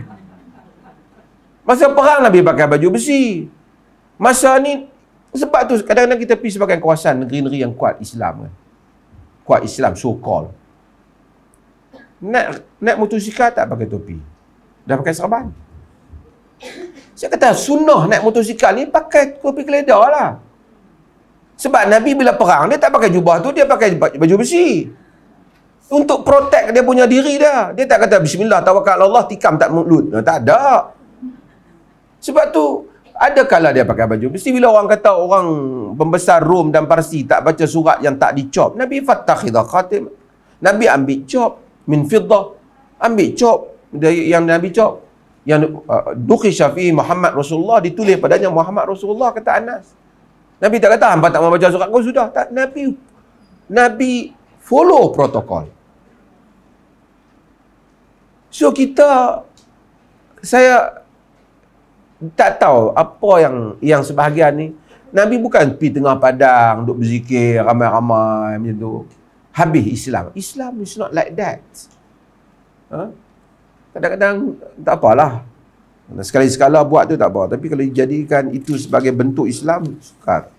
Masa perang nabi pakai baju besi. Masa ni sebab tu kadang-kadang kita pergi sebagai kawasan negeri-negeri yang kuat Islam kan. Eh kuat Islam so call. Naik naik motosikal tak pakai topi. Dah pakai serban. Saya kata sunnah naik motosikal ni pakai topi keledar lah. Sebab Nabi bila perang dia tak pakai jubah tu dia pakai baju besi. Untuk protect dia punya diri dia. Dia tak kata bismillah tawakal Allah tikam tak mulut. Nah, tak ada. Sebab tu ada kalah dia pakai baju. Mesti bila orang kata orang pembesar Rom dan Parsi tak baca surat yang tak dicop. Nabi fattakhidha khatim. Nabi ambil cop min fiddah. Ambil cop yang Nabi cop. Yang uh, Dukhi Syafi'i Muhammad Rasulullah ditulis padanya Muhammad Rasulullah kata Anas. Nabi tak kata hamba tak mau baca surat kau oh, sudah. Tak Nabi Nabi follow protokol. So kita saya tak tahu apa yang yang sebahagian ni. Nabi bukan pergi tengah padang, duduk berzikir ramai-ramai macam tu. Habis Islam. Islam is not like that. Ha? Kadang-kadang tak apalah. Sekali-sekala buat tu tak apa. Tapi kalau dijadikan itu sebagai bentuk Islam, sukar.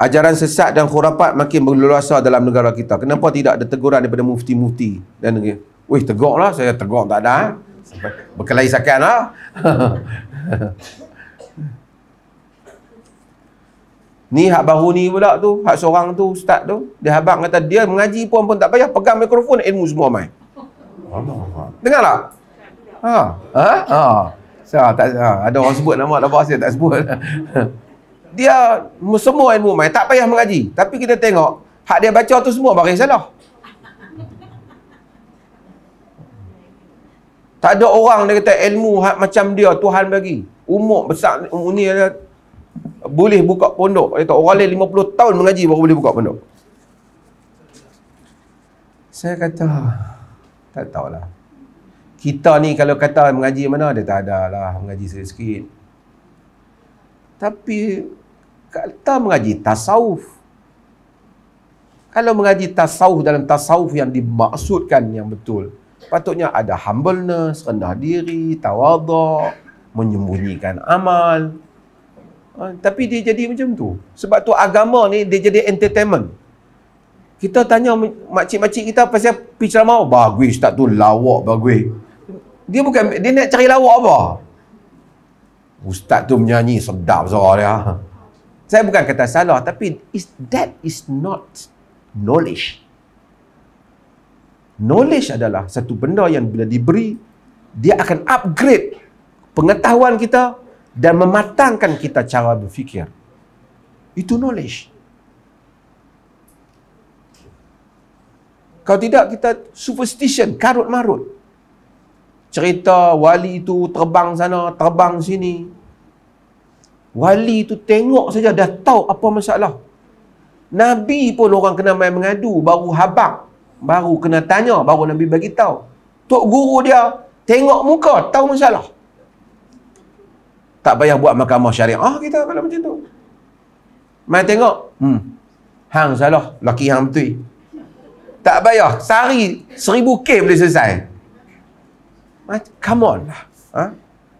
Ajaran sesat dan khurafat makin berluasa dalam negara kita. Kenapa tidak ada teguran daripada mufti-mufti dan negara? Wih tegok lah saya tegok tak ada eh. berkelai sakan lah Ni hak baru ni pula tu Hak seorang tu ustaz tu Dia habang kata dia mengaji pun pun tak payah Pegang mikrofon ilmu semua main Dengar tak? Ha? Ha? Ha? Saya tak ha. ada orang sebut nama apa bahasa tak sebut. dia semua ilmu main tak payah mengaji. Tapi kita tengok hak dia baca tu semua baris salah. Tak ada orang dia kata ilmu hak macam dia Tuhan bagi. Umur besar umur ni ada boleh buka pondok. Dia kata orang lain 50 tahun mengaji baru boleh buka pondok. Saya kata ah, tak tahulah. Kita ni kalau kata mengaji mana dia tak ada lah mengaji sikit-sikit. Tapi kata mengaji tasawuf. Kalau mengaji tasawuf dalam tasawuf yang dimaksudkan yang betul, Patutnya ada humbleness, rendah diri, tawaduk, menyembunyikan amal. Ha, tapi dia jadi macam tu. Sebab tu agama ni dia jadi entertainment. Kita tanya makcik-makcik kita pasal picture mau bagui, tak tu lawak bagui. Dia bukan dia nak cari lawak apa? Ustaz tu menyanyi sedap suara dia. Saya bukan kata salah tapi is that is not knowledge knowledge adalah satu benda yang bila diberi dia akan upgrade pengetahuan kita dan mematangkan kita cara berfikir itu knowledge kalau tidak kita superstition karut marut cerita wali itu terbang sana terbang sini wali itu tengok saja dah tahu apa masalah Nabi pun orang kena main mengadu baru habang baru kena tanya baru Nabi bagi tahu. Tok guru dia tengok muka tahu masalah. Tak payah buat mahkamah syariah ah, kita kalau macam tu. Mai tengok. Hmm. Hang salah, laki hang betul. Tak payah, sehari 1000 K boleh selesai. Come on lah. Ha?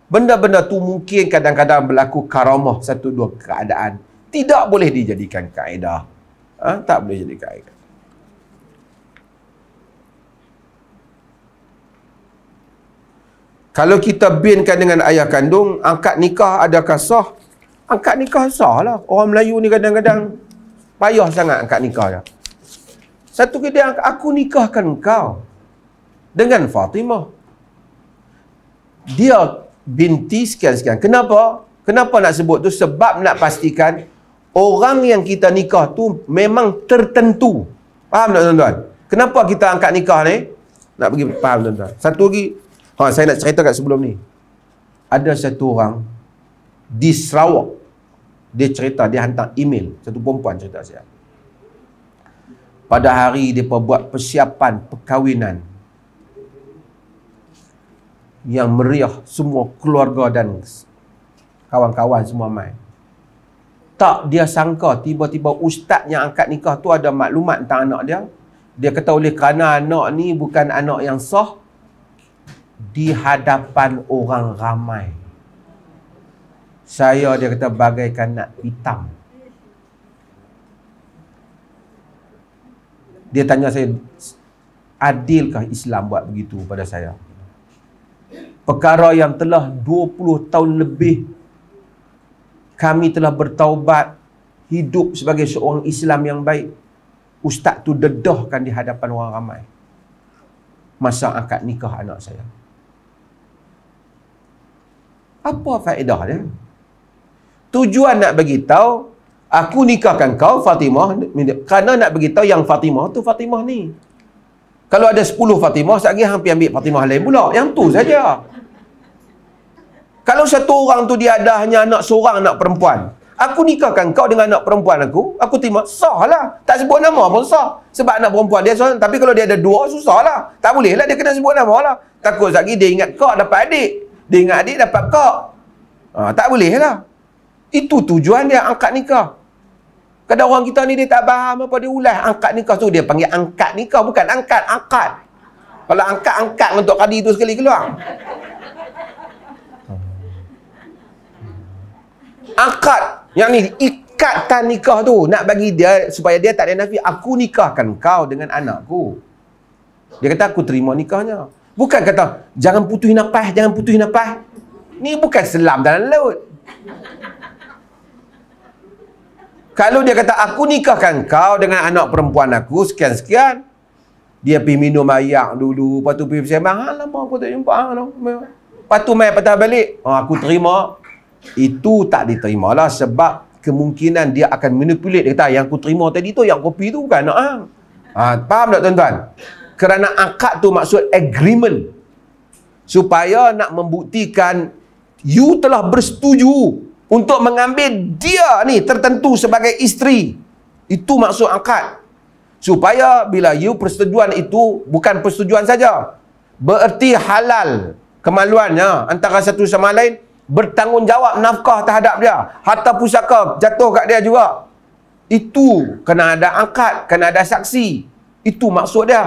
Benda-benda tu mungkin kadang-kadang berlaku karamah satu dua keadaan. Tidak boleh dijadikan kaedah. Ha? Tak boleh jadi kaedah. Kalau kita binkan dengan ayah kandung, angkat nikah adakah sah? Angkat nikah sah lah. Orang Melayu ni kadang-kadang payah sangat angkat nikah dia. Satu kali aku nikahkan kau dengan Fatimah. Dia binti sekian-sekian. Kenapa? Kenapa nak sebut tu? Sebab nak pastikan orang yang kita nikah tu memang tertentu. Faham tak tuan-tuan? Kenapa kita angkat nikah ni? Nak pergi faham tuan-tuan. Satu lagi, Ha, saya nak cerita kat sebelum ni. Ada satu orang di Sarawak. Dia cerita, dia hantar email. Satu perempuan cerita saya. Pada hari dia buat persiapan perkahwinan. Yang meriah semua keluarga dan kawan-kawan semua main. Tak dia sangka tiba-tiba ustaz yang angkat nikah tu ada maklumat tentang anak dia. Dia kata oleh kerana anak ni bukan anak yang sah, di hadapan orang ramai. Saya dia kata bagaikan nak hitam. Dia tanya saya, adilkah Islam buat begitu pada saya? Perkara yang telah 20 tahun lebih kami telah bertaubat hidup sebagai seorang Islam yang baik. Ustaz tu dedahkan di hadapan orang ramai. Masa akad nikah anak saya. Apa faedah dia? Tujuan nak bagi tahu aku nikahkan kau Fatimah kerana nak bagi tahu yang Fatimah tu Fatimah ni. Kalau ada 10 Fatimah, satgi lagi hampir ambil Fatimah lain pula. Yang tu saja. Kalau satu orang tu dia ada hanya anak seorang anak perempuan. Aku nikahkan kau dengan anak perempuan aku, aku terima sah lah. Tak sebut nama pun sah. Sebab anak perempuan dia seorang. Tapi kalau dia ada dua, susah lah. Tak boleh lah dia kena sebut nama lah. Takut satgi dia ingat kau dapat adik dengan adik dapat kak. Ha, tak boleh lah. Itu tujuan dia angkat nikah. Kadang orang kita ni dia tak faham apa dia ulas angkat nikah tu. Dia panggil angkat nikah. Bukan angkat, angkat. Kalau angkat, angkat untuk kadi tu sekali keluar. Angkat. Yang ni, ikatan nikah tu. Nak bagi dia, supaya dia tak ada nafi. Aku nikahkan kau dengan anakku. Dia kata, aku terima nikahnya. Bukan kata jangan putus nafas, jangan putus nafas. Ni bukan selam dalam laut. Kalau dia kata aku nikahkan kau dengan anak perempuan aku sekian-sekian, dia pergi minum air dulu, lepas tu pergi sembang, alamak aku tak jumpa. Alamak. Ah, lepas tu mai patah balik, oh, aku terima. Itu tak diterima lah sebab kemungkinan dia akan manipulate. Dia kata yang aku terima tadi tu, yang kopi tu bukan anak. Ah. Ah, ha. Ha, faham tak tuan-tuan? kerana akad tu maksud agreement supaya nak membuktikan you telah bersetuju untuk mengambil dia ni tertentu sebagai isteri itu maksud akad supaya bila you persetujuan itu bukan persetujuan saja bererti halal kemaluannya antara satu sama lain bertanggungjawab nafkah terhadap dia harta pusaka jatuh kat dia juga itu kena ada akad kena ada saksi itu maksud dia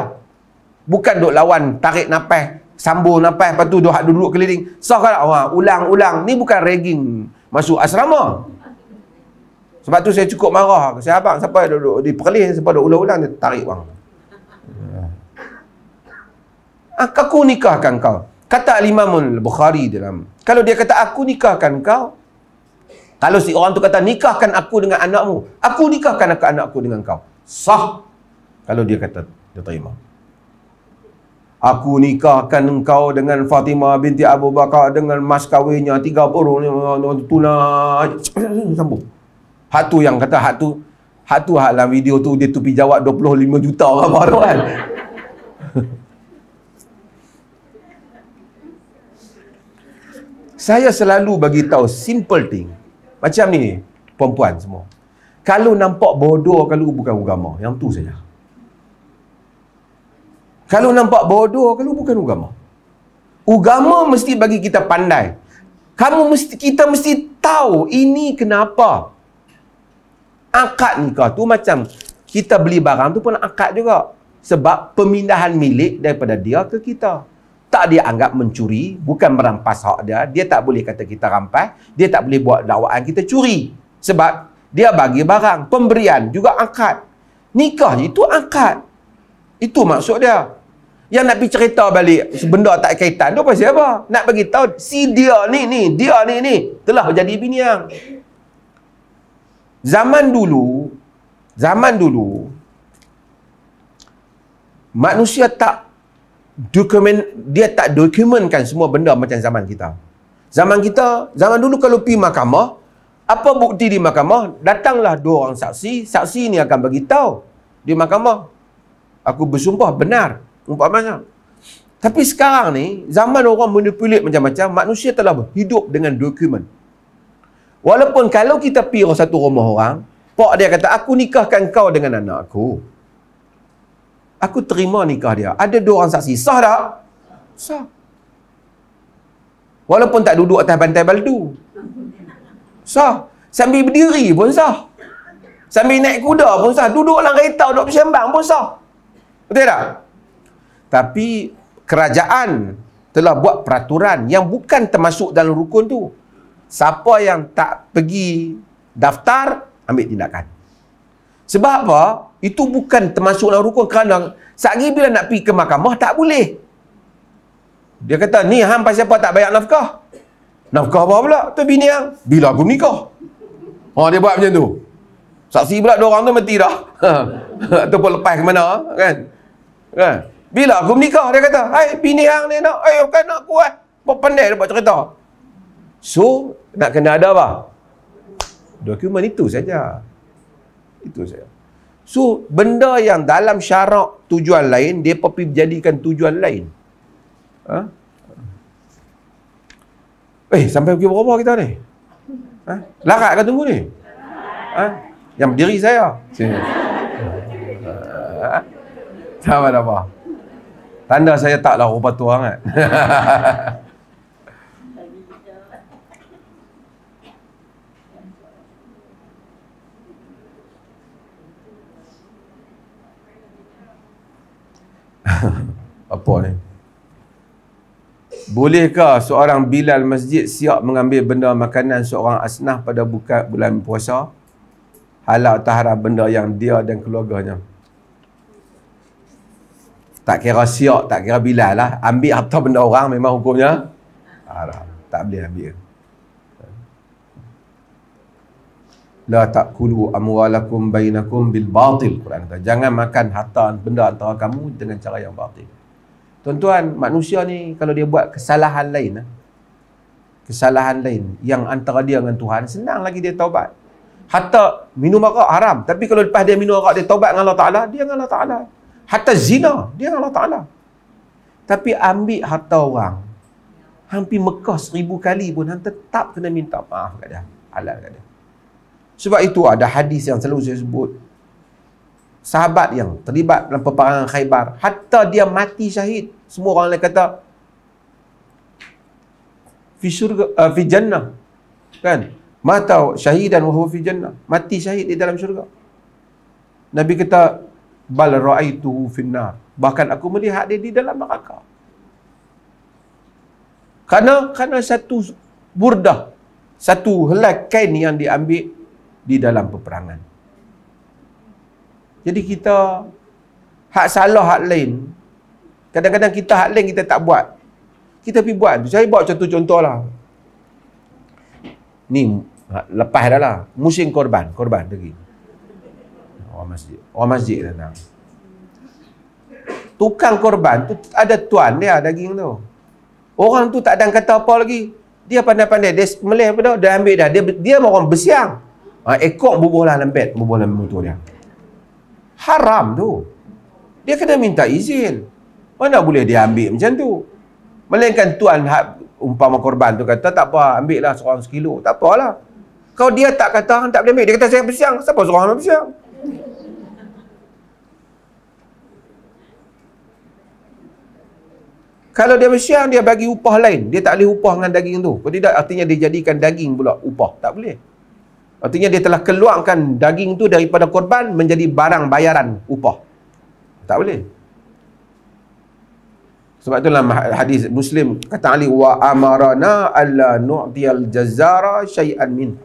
Bukan duk lawan tarik nafas, sambung nafas lepas tu duk duduk keliling. Sah kalau ha, ulang-ulang. Ni bukan ragging masuk asrama. Sebab tu saya cukup marah. Saya abang siapa duduk, duduk di perlis siapa duk ulang-ulang dia tarik bang. Ah, aku nikahkan kau. Kata Imam Al-Bukhari dalam. Kalau dia kata aku nikahkan kau, kalau si orang tu kata nikahkan aku dengan anakmu, aku nikahkan anak anakku dengan kau. Sah. Kalau dia kata dia terima. Aku nikahkan engkau dengan Fatimah binti Abu Bakar dengan mas kahwinnya 30 tunai. Sambung. Hak tu yang kata hak tu. Hak tu hak dalam video tu dia tupi jawab 25 juta orang baru kan. Saya selalu bagi tahu simple thing. Macam ni, perempuan semua. Kalau nampak bodoh kalau bukan agama, yang tu saja. Kalau nampak bodoh, kalau bukan agama. Agama mesti bagi kita pandai. Kamu mesti kita mesti tahu ini kenapa. Akad nikah tu macam kita beli barang tu pun akad juga. Sebab pemindahan milik daripada dia ke kita. Tak dia anggap mencuri, bukan merampas hak dia. Dia tak boleh kata kita rampas. Dia tak boleh buat dakwaan kita curi. Sebab dia bagi barang. Pemberian juga akad. Nikah itu akad. Itu maksud dia yang nak pergi cerita balik benda tak kaitan tu pasal apa? Nak bagi tahu si dia ni ni, dia ni ni telah jadi bini yang. Zaman dulu, zaman dulu manusia tak dokumen dia tak dokumenkan semua benda macam zaman kita. Zaman kita, zaman dulu kalau pergi mahkamah, apa bukti di mahkamah? Datanglah dua orang saksi, saksi ni akan bagi tahu di mahkamah. Aku bersumpah benar umpamanya. Tapi sekarang ni, zaman orang manipulate macam-macam, manusia telah hidup dengan dokumen. Walaupun kalau kita pergi satu rumah orang, pak dia kata, aku nikahkan kau dengan anak aku. Aku terima nikah dia. Ada dua orang saksi. Sah tak? Sah. Walaupun tak duduk atas bantai baldu. Sah. Sambil berdiri pun sah. Sambil naik kuda pun sah. Duduk dalam kereta, duduk bersembang pun sah. Betul tak? tapi kerajaan telah buat peraturan yang bukan termasuk dalam rukun tu. Siapa yang tak pergi daftar, ambil tindakan. Sebab apa? Itu bukan termasuk dalam rukun kerana saat ini bila nak pergi ke mahkamah, tak boleh. Dia kata, ni ham pasal apa tak bayar nafkah? Nafkah apa pula? Tu bini yang, bila aku nikah? Oh dia buat macam tu. Saksi pula dua orang tu mati dah. Ataupun lepas ke mana, kan? Kan? Bila aku menikah dia kata, "Hai, bini hang ni nak, ayo eh, kan nak kuat. Eh. Kau pandai dapat cerita." So, nak kena ada apa? Dokumen itu saja. Itu saja. So, benda yang dalam syarak tujuan lain, dia pergi jadikan tujuan lain. Ha? Eh, sampai pergi berapa kita ni? Ha? Larat kan tunggu ni? Ha? Yang berdiri saya. Sini. Ha? Tak apa-apa. Tanda saya taklah rupa tua sangat. Apa ni? Bolehkah seorang bilal masjid siap mengambil benda makanan seorang asnah pada bukan bulan puasa? Halal atau benda yang dia dan keluarganya? Tak kira siok, tak kira bilal lah. Ambil harta benda orang memang hukumnya haram. Tak boleh ambil. La ta'kulu amwalakum bainakum bil batil. Quran kata, jangan makan harta benda antara kamu dengan cara yang batil. Tuan-tuan, manusia ni kalau dia buat kesalahan lain, eh, kesalahan lain yang antara dia dengan Tuhan, senang lagi dia taubat. Hatta minum arak haram. Tapi kalau lepas dia minum arak, dia taubat dengan Allah Ta'ala, dia dengan Allah Ta'ala. Hatta zina dia Allah Taala. Tapi ambil harta orang. Hampir Mekah seribu kali pun hang tetap kena minta maaf kat dia. Halal kat dia. Sebab itu ada hadis yang selalu saya sebut. Sahabat yang terlibat dalam peperangan Khaybar, hatta dia mati syahid, semua orang lain kata fi syurga uh, fi jannah. Kan? Mata syahid dan wa fi jannah. Mati syahid di dalam syurga. Nabi kata bal raaituhu finnar bahkan aku melihat dia di dalam neraka kerana kerana satu burdah satu helai kain yang diambil di dalam peperangan jadi kita hak salah hak lain kadang-kadang kita hak lain kita tak buat kita pergi buat saya buat contoh contohlah. lah ni lepas dah lah musim korban korban lagi orang masjid. Orang masjid datang. Tukang korban tu ada tuan dia daging tu. Orang tu tak ada kata apa lagi. Dia pandai-pandai. Dia meleh apa dah. Dia ambil dah. Dia, dia orang bersiang. Ha, ekor bubuh lah lembet. Bubuh lah motor dia. Haram tu. Dia kena minta izin. Mana boleh dia ambil macam tu. Melainkan tuan hak umpama korban tu kata tak apa ambil lah seorang sekilo tak apalah kalau dia tak kata tak boleh ambil dia kata saya bersiang siapa seorang nak bersiang Kalau dia bersyah, dia bagi upah lain. Dia tak boleh upah dengan daging tu. Kalau tidak, artinya dia jadikan daging pula upah. Tak boleh. Artinya dia telah keluarkan daging tu daripada korban menjadi barang bayaran upah. Tak boleh. Sebab itulah hadis Muslim kata Ali wa amarana alla nu'tiyal jazara syai'an min.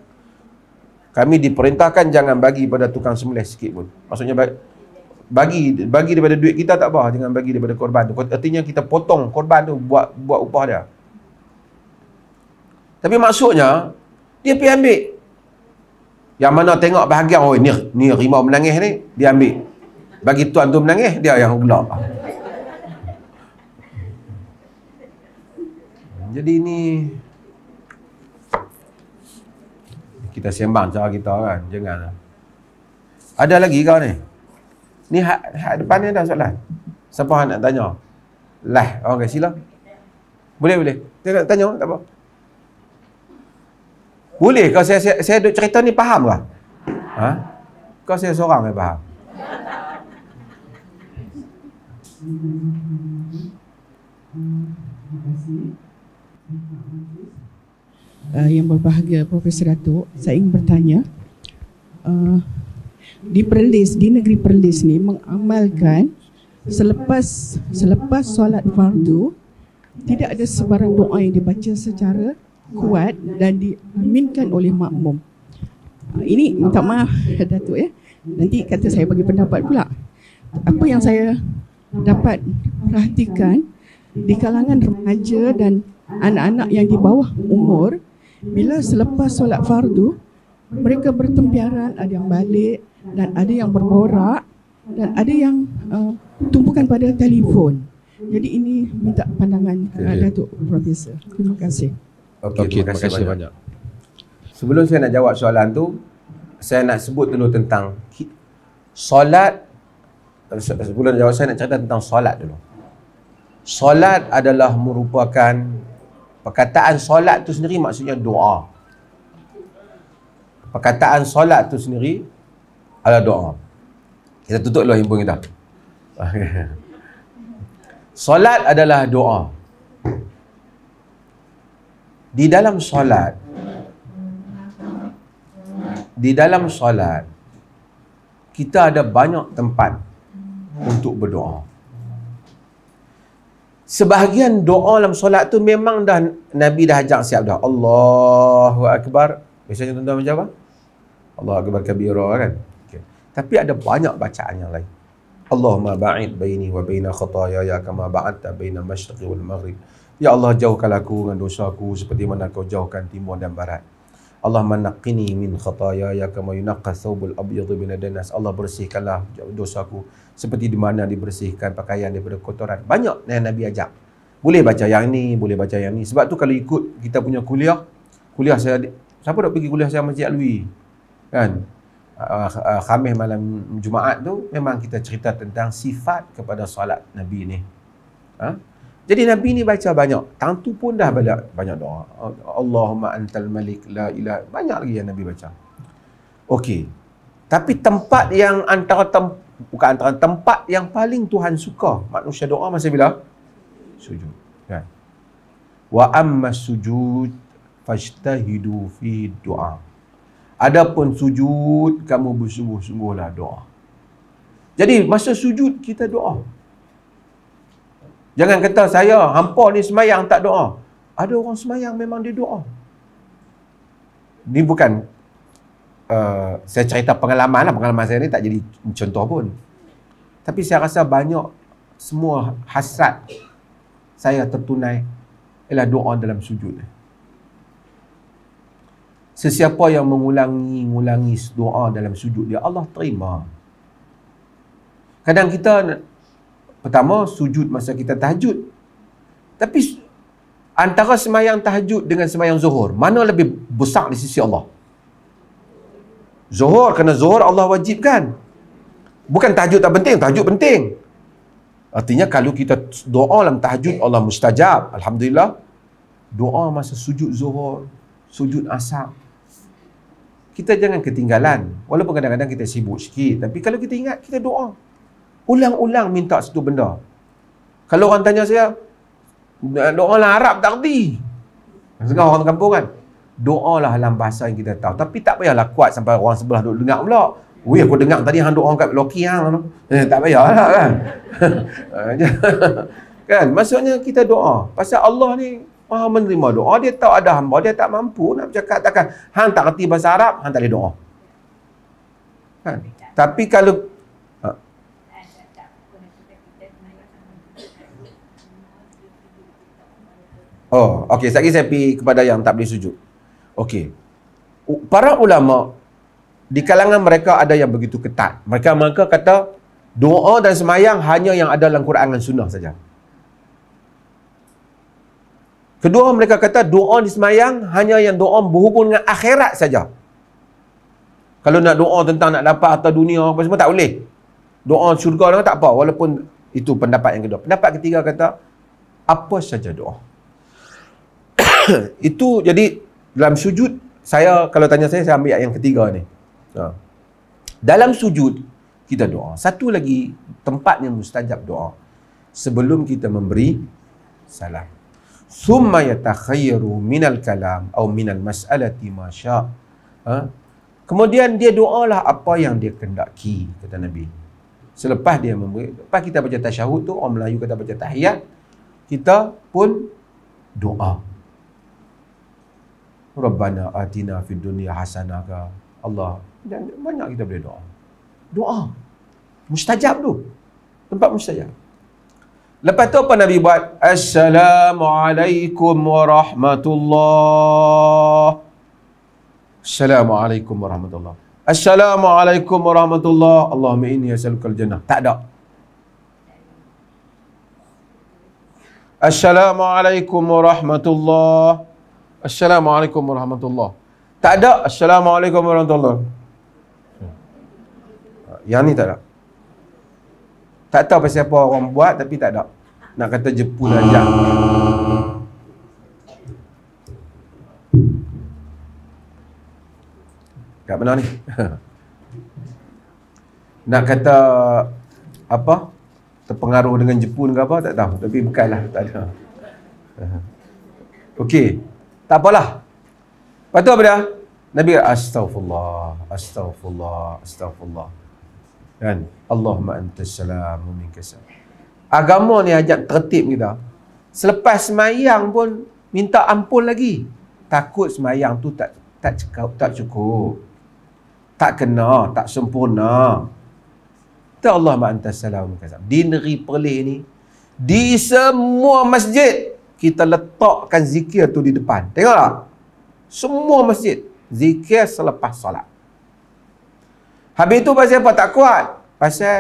Kami diperintahkan jangan bagi pada tukang semelih sikit pun. Maksudnya baik bagi bagi daripada duit kita tak apa jangan bagi daripada korban tu artinya kita potong korban tu buat buat upah dia tapi maksudnya dia pergi ambil yang mana tengok bahagian oh ni ni rimau menangis ni dia ambil bagi tuan tu menangis dia yang pula jadi ni kita sembang cara kita kan jangan ada lagi kau ni Ni hak, hak depan ni ada soalan. Siapa hak nak tanya? Lah, okey sila. Boleh boleh. Tak nak tanya tak apa. Boleh kau saya saya, saya duk cerita ni faham ke? Ha? Kau saya seorang yang faham. Uh, yang berbahagia Profesor Datuk, saya ingin bertanya uh, di Perlis di negeri Perlis ni mengamalkan selepas selepas solat fardu tidak ada sebarang doa yang dibaca secara kuat dan diaminkan oleh makmum. Ah, ini minta maaf Datuk ya. Nanti kata saya bagi pendapat pula. Apa yang saya dapat perhatikan di kalangan remaja dan anak-anak yang di bawah umur bila selepas solat fardu mereka bertembiaran ada yang balik dan ada yang berborak dan ada yang uh, tumpukan pada telefon. Jadi ini minta pandangan okay. uh, Datuk Profesor. Terima kasih. Okey, okay, terima, terima kasih banyak. banyak. Sebelum saya nak jawab soalan tu, saya nak sebut dulu tentang solat. Sebelum jawab saya nak cerita tentang solat dulu. Solat adalah merupakan perkataan solat tu sendiri maksudnya doa. Perkataan solat tu sendiri ala doa. Kita tutup dulu lah himpun kita. solat adalah doa. Di dalam solat di dalam solat kita ada banyak tempat untuk berdoa. Sebahagian doa dalam solat tu memang dah Nabi dah ajak siap dah. Allahu akbar. Biasanya tuan-tuan macam apa? Allahu akbar kabira kan. Tapi ada banyak bacaan yang lain. Allahumma ba'id baini wa baina khataaya ya kama ba'adta baina masyriqi wal maghrib. Ya Allah jauhkan aku dengan dosaku seperti mana kau jauhkan timur dan barat. Allah naqqini min khataaya ya kama yunaqqa thawbul abyadhu min adnas. Allah bersihkanlah dosaku seperti di mana dibersihkan pakaian daripada kotoran. Banyak yang Nabi ajak. Boleh baca yang ni, boleh baca yang ni. Sebab tu kalau ikut kita punya kuliah, kuliah saya siapa nak pergi kuliah saya Masjid Alwi? Kan? uh, uh Khamis malam Jumaat tu memang kita cerita tentang sifat kepada solat Nabi ni. Ha? Jadi Nabi ni baca banyak. Tentu pun dah banyak banyak doa. Allahumma antal malik la ilah. Banyak lagi yang Nabi baca. Okey. Tapi tempat yang antara tem, bukan antara tempat yang paling Tuhan suka manusia doa masa bila? Sujud. Kan? Wa amma sujud fajtahidu fi du'a. Adapun sujud, kamu bersungguh-sungguhlah doa. Jadi masa sujud, kita doa. Jangan kata saya, hampa ni semayang tak doa. Ada orang semayang memang dia doa. Ini bukan uh, saya cerita pengalaman lah. Pengalaman saya ni tak jadi contoh pun. Tapi saya rasa banyak semua hasrat saya tertunai ialah doa dalam sujud ni. Sesiapa yang mengulangi-ulangi doa dalam sujud dia, Allah terima. Kadang kita, pertama, sujud masa kita tahajud. Tapi, antara semayang tahajud dengan semayang zuhur, mana lebih besar di sisi Allah? Zuhur, kerana zuhur Allah wajibkan. Bukan tahajud tak penting, tahajud penting. Artinya kalau kita doa dalam tahajud Allah mustajab, alhamdulillah. Doa masa sujud zuhur, sujud asar, kita jangan ketinggalan. Walaupun kadang-kadang kita sibuk sikit. Tapi kalau kita ingat, kita doa. Ulang-ulang minta satu benda. Kalau orang tanya saya, doa lah Arab tak kerti. Sekarang orang kampung kan. Doa lah dalam bahasa yang kita tahu. Tapi tak payahlah kuat sampai orang sebelah duduk dengar pula. Weh aku dengar tadi hang doa kat Loki hang. Eh, tak payahlah kan. Ah, kan maksudnya kita doa pasal Allah ni Maha menerima doa. Dia tahu ada hamba. Dia tak mampu nak bercakap. Takkan. Han tak kerti bahasa Arab. Han tak boleh doa. Kan? Tapi kalau... Ha. Oh, okey. Sekejap saya pergi kepada yang tak boleh sujud. Okey. Para ulama di kalangan mereka ada yang begitu ketat. Mereka mereka kata doa dan semayang hanya yang ada dalam Quran dan Sunnah saja. Kedua, mereka kata doa di semayang hanya yang doa berhubung dengan akhirat saja. Kalau nak doa tentang nak dapat atas dunia apa semua, tak boleh. Doa syurga lah, tak apa. Walaupun itu pendapat yang kedua. Pendapat ketiga kata, apa saja doa. itu jadi dalam sujud, saya kalau tanya saya, saya ambil yang ketiga ni. Ha. Dalam sujud, kita doa. Satu lagi tempat yang mustajab doa. Sebelum kita memberi salam summa yatakhayyaru minal kalam au minal mas'alati ma Ha? Kemudian dia doalah apa yang dia kendaki kata Nabi. Selepas dia memberi, lepas kita baca tasyahud tu orang Melayu kata baca tahiyat, kita pun doa. Rabbana atina fid dunya hasanah ka Allah. banyak kita boleh doa. Doa. Mustajab tu. Tempat mustajab. Lepas tu apa Nabi buat? Assalamualaikum warahmatullahi Assalamualaikum warahmatullahi Assalamualaikum warahmatullahi Allahumma inni as'alukal jannah. Tak ada. Assalamualaikum warahmatullahi Assalamualaikum warahmatullahi Tak ada Assalamualaikum warahmatullahi Yang ni tak ada. Tak tahu pasal apa orang buat tapi tak ada. Nak kata jepun aja. Tak benar ni? Nak kata apa? Terpengaruh dengan Jepun ke apa? Tak tahu. Tapi bukanlah. Tak ada. Okey. Tak apalah. Lepas tu apa dia? Nabi kata, Astaghfirullah. Astaghfirullah. Astaghfirullah kan Allahumma antas salam wa minkas salam agama ni ajak tertib kita selepas semayang pun minta ampun lagi takut semayang tu tak tak cukup tak cukup tak kena tak sempurna tu Allahumma antas salam wa minkas salam di negeri perlis ni di semua masjid kita letakkan zikir tu di depan tengok semua masjid zikir selepas solat Habis itu pasal apa? Tak kuat. Pasal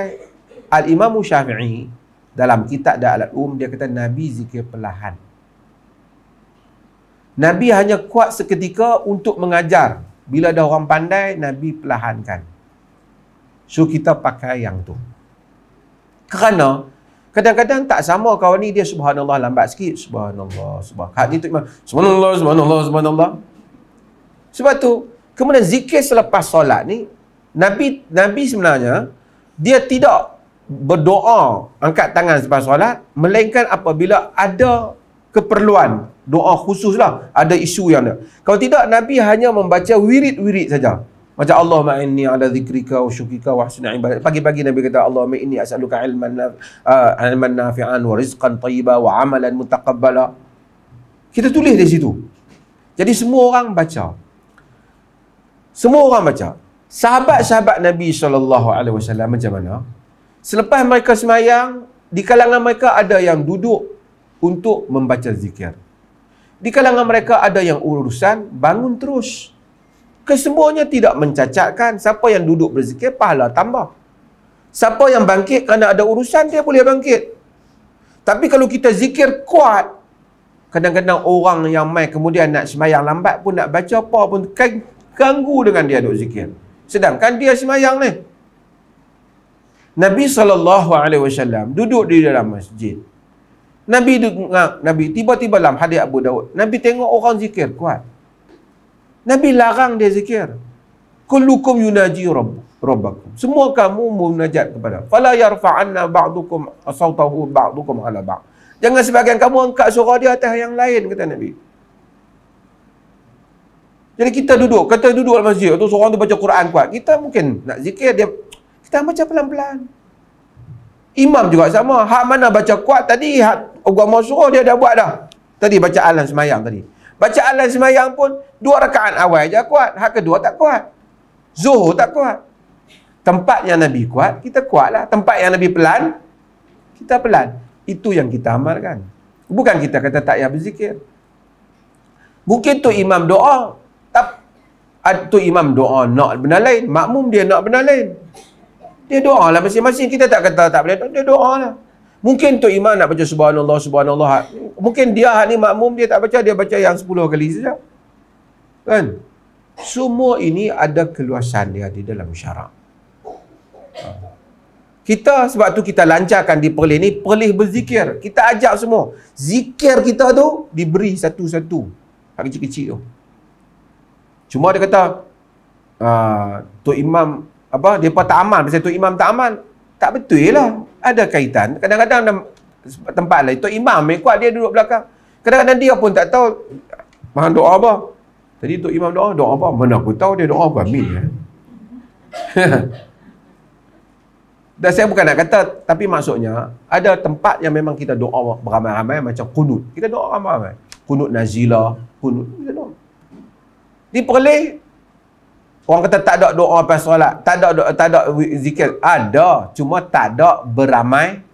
Al-Imam Syafi'i dalam kitab Da'alat Um, dia kata Nabi zikir perlahan. Nabi hanya kuat seketika untuk mengajar. Bila ada orang pandai, Nabi perlahankan. So kita pakai yang tu. Kerana kadang-kadang tak sama kawan ni dia subhanallah lambat sikit. Subhanallah, subhanallah. Hati tu imam. Subhanallah, subhanallah, subhanallah. Sebab tu, kemudian zikir selepas solat ni, Nabi Nabi sebenarnya dia tidak berdoa angkat tangan selepas solat melainkan apabila ada keperluan doa khusus lah ada isu yang ada kalau tidak Nabi hanya membaca wirid-wirid saja macam Allah ma'inni ala zikrika wa syukika wa husna ibadat pagi-pagi Nabi kata Allah ma'inni as'aluka ilman, naf uh, ilman nafi'an wa rizqan tayyiba wa amalan mutakabbala kita tulis di situ jadi semua orang baca semua orang baca sahabat-sahabat Nabi sallallahu alaihi wasallam macam mana? Selepas mereka semayang, di kalangan mereka ada yang duduk untuk membaca zikir. Di kalangan mereka ada yang urusan bangun terus. Kesemuanya tidak mencacatkan. Siapa yang duduk berzikir, pahala tambah. Siapa yang bangkit kerana ada urusan, dia boleh bangkit. Tapi kalau kita zikir kuat, kadang-kadang orang yang mai kemudian nak semayang lambat pun, nak baca apa pun, kan ganggu dengan dia duduk zikir. Sedangkan dia semayang ni. Nabi SAW duduk di dalam masjid. Nabi duduk, Nabi tiba-tiba dalam hadiah Abu Dawud. Nabi tengok orang zikir kuat. Nabi larang dia zikir. Kullukum yunaji rabb rabbakum. Semua kamu munajat kepada. Fala yarfa'anna ba'dukum asautahu ba'dukum ala ba'd. Jangan sebagian kamu angkat suara dia atas yang lain kata Nabi. Jadi kita duduk, kata duduk dalam masjid, tu seorang tu baca Quran kuat. Kita mungkin nak zikir dia kita baca pelan-pelan. Imam juga sama. Hak mana baca kuat tadi, hak agama suruh dia dah buat dah. Tadi baca alam semayang tadi. Baca alam semayang pun, dua rakaat awal aja kuat. Hak kedua tak kuat. Zuhur tak kuat. Tempat yang Nabi kuat, kita kuat lah. Tempat yang Nabi pelan, kita pelan. Itu yang kita amalkan. Bukan kita kata tak payah berzikir. Mungkin tu imam doa, tu imam doa nak benda lain makmum dia nak benda lain dia doa lah masing-masing kita tak kata tak boleh dia doa lah mungkin tu imam nak baca subhanallah subhanallah mungkin dia hak ni makmum dia tak baca dia baca yang 10 kali saja kan semua ini ada keluasan dia di dalam syarak kita sebab tu kita lancarkan di perlis ni perlis berzikir kita ajak semua zikir kita tu diberi satu-satu hak kecil-kecil tu Cuma dia kata ah Tok Imam apa depa tak aman pasal Tok Imam tak aman. Tak betul lah. Ada kaitan. Kadang-kadang tempat lain Tok Imam mai kuat dia duduk belakang. Kadang-kadang dia pun tak tahu mahu doa apa. Tadi Tok Imam doa, doa apa? Mana aku tahu dia doa apa? Amin. Ya? Dan saya bukan nak kata, tapi maksudnya ada tempat yang memang kita doa beramai-ramai macam kunut. Kita doa ramai-ramai. Kunut nazilah, kunut. Kita doa diperleh orang kata tak ada doa pas solat tak ada doa, tak ada zikir ada cuma tak ada beramai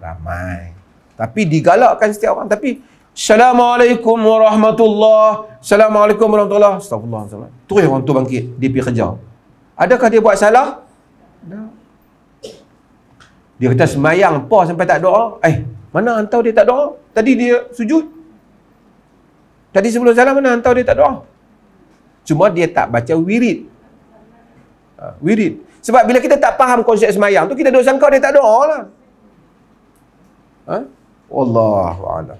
ramai tapi digalakkan setiap orang tapi Assalamualaikum warahmatullahi Assalamualaikum warahmatullahi Astagfirullah Terus orang tu bangkit Dia pergi kerja Adakah dia buat salah? Dia kata semayang apa sampai tak doa Eh mana hantar dia tak doa Tadi dia sujud Tadi sebelum salam mana hantar dia tak doa Cuma dia tak baca wirid. Ha, wirid. Sebab bila kita tak faham konsep semayang tu, kita duduk sangka dia tak doa lah. Ha? Allah wa'ala.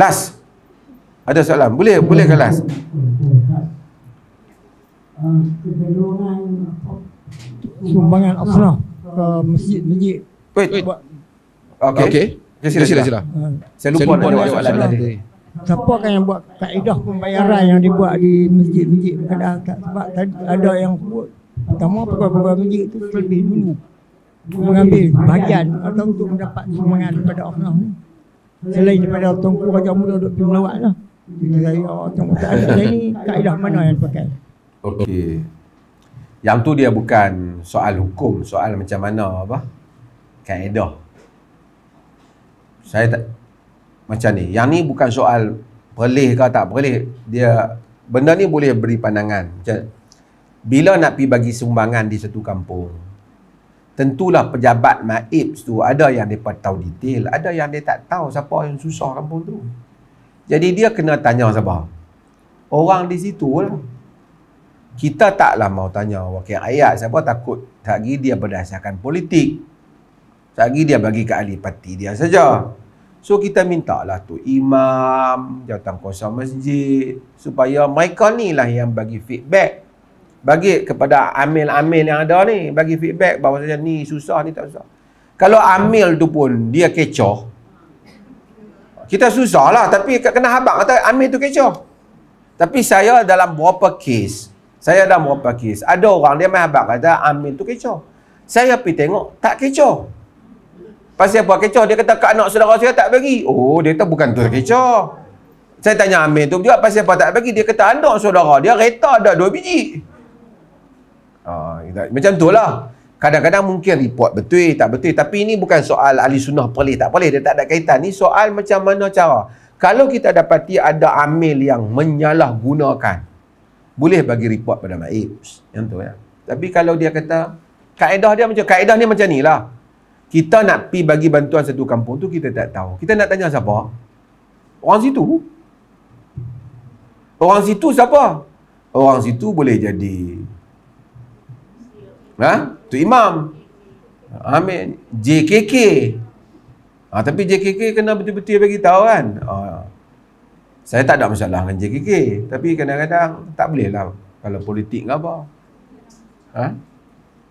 Last. Ada soalan? Boleh? Boleh ke last? Sumbangan Afra ke uh, masjid masjid. Wait. Okay. Okay. okay. Sila, sila, sila. Saya lupa, Saya lupa nak jawab soalan tadi. Siapa kan yang buat kaedah pembayaran yang dibuat di masjid-masjid Kedah tak sebab tadi ada yang sebut pertama pegawai-pegawai masjid itu lebih dulu mengambil bahagian atau untuk mendapat sumbangan daripada Allah ni. Selain daripada tongku Raja Muda duduk di melawat lah. Saya tengok tak ada ni kaedah mana yang pakai. Okey. Yang tu dia bukan soal hukum, soal macam mana apa? Kaedah. Saya tak macam ni. Yang ni bukan soal boleh ke tak boleh. Dia benda ni boleh beri pandangan. Macam, bila nak pi bagi sumbangan di satu kampung, tentulah pejabat maib tu ada yang dia tahu detail, ada yang dia tak tahu siapa yang susah kampung tu. Jadi dia kena tanya siapa? Orang di situ lah. Kita taklah mau tanya wakil rakyat siapa takut tak dia berdasarkan politik. Tak dia bagi ke ahli parti dia saja. So kita minta lah tu imam, datang kuasa masjid supaya mereka ni lah yang bagi feedback bagi kepada amil-amil yang ada ni bagi feedback bahawa saja ni susah ni tak susah. Kalau amil tu pun dia kecoh kita susah lah tapi kena habang kata amil tu kecoh. Tapi saya dalam beberapa kes saya dalam beberapa kes ada orang dia main habang kata amil tu kecoh. Saya pergi tengok tak kecoh. Pasti apa kecoh? Dia kata kat anak saudara saya tak bagi. Oh, dia kata bukan tu kecoh. Saya tanya Amir tu juga pasal apa tak bagi. Dia kata anak saudara dia reta ada dua biji. Ah, macam tu lah. Kadang-kadang mungkin report betul, tak betul. Tapi ini bukan soal ahli sunnah perlih, tak perlih. Dia tak ada kaitan. Ini soal macam mana cara. Kalau kita dapati ada amil yang menyalahgunakan, boleh bagi report pada Maibs. Yang tu ya. Tapi kalau dia kata, kaedah dia macam, kaedah ni macam ni lah kita nak pi bagi bantuan satu kampung tu kita tak tahu kita nak tanya siapa orang situ orang situ siapa orang situ boleh jadi ha tu imam amin JKK ha, tapi JKK kena betul-betul bagi tahu kan ha. saya tak ada masalah dengan JKK tapi kadang-kadang tak boleh lah kalau politik ke apa ha?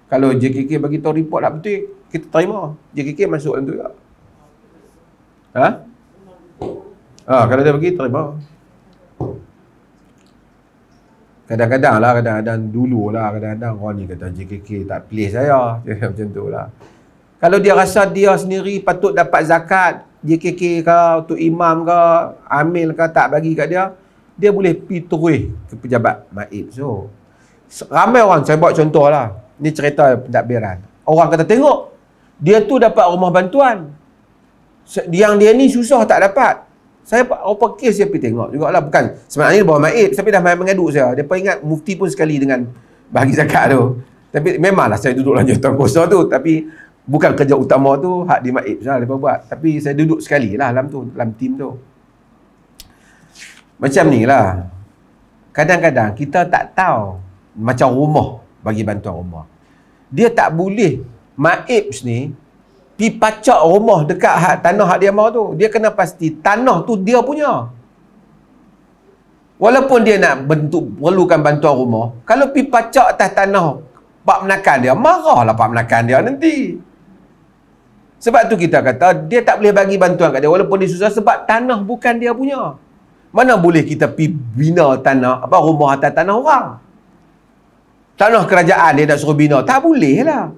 kalau JKK bagi tahu report tak lah, betul kita terima. JKK masuk dalam tu juga. Ha? Ha, kalau dia pergi, terima. Kadang-kadang lah, kadang-kadang dulu lah, kadang-kadang orang ni kata JKK tak pilih saya. Macam tu lah. Kalau dia rasa dia sendiri patut dapat zakat, JKK ke, untuk imam ke, amil ke, tak bagi kat dia, dia boleh pergi terus ke pejabat maib. So, ramai orang, saya buat contoh lah. Ni cerita pendakbiran. Lah. Orang kata, tengok, dia tu dapat rumah bantuan yang dia ni susah tak dapat saya apa kes dia pergi tengok juga lah bukan sebenarnya bawa maid tapi dah main mengadu saya dia pun ingat mufti pun sekali dengan bagi zakat tu tapi memanglah saya duduk lanjut tuan kuasa tu tapi bukan kerja utama tu hak di maid saya lah, buat tapi saya duduk sekali lah dalam tu dalam tim tu macam ni lah kadang-kadang kita tak tahu macam rumah bagi bantuan rumah dia tak boleh Maibs ni pi pacak rumah dekat hak tanah hak dia mau tu. Dia kena pasti tanah tu dia punya. Walaupun dia nak bentuk perlukan bantuan rumah, kalau pi pacak atas tanah pak menakan dia, marahlah pak menakan dia nanti. Sebab tu kita kata dia tak boleh bagi bantuan kat dia walaupun dia susah sebab tanah bukan dia punya. Mana boleh kita pi bina tanah apa rumah atas tanah orang? Tanah kerajaan dia nak suruh bina, tak boleh lah.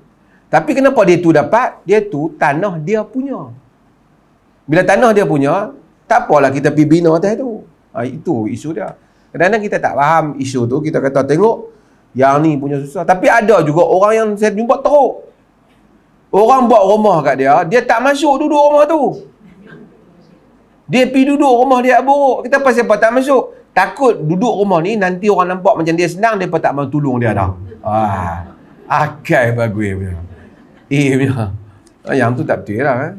Tapi kenapa dia tu dapat? Dia tu tanah dia punya. Bila tanah dia punya, tak apalah kita pergi bina atas tu. Ha, itu isu dia. Kadang-kadang kita tak faham isu tu, kita kata tengok yang ni punya susah. Tapi ada juga orang yang saya jumpa teruk. Orang buat rumah kat dia, dia tak masuk duduk rumah tu. Dia pergi duduk rumah dia buruk. Kita pasal apa tak masuk? Takut duduk rumah ni nanti orang nampak macam dia senang, dia pun tak mahu tolong dia dah. Ah. Akai okay, bagus. A punya. Ah, yang tu tak betul lah. kan.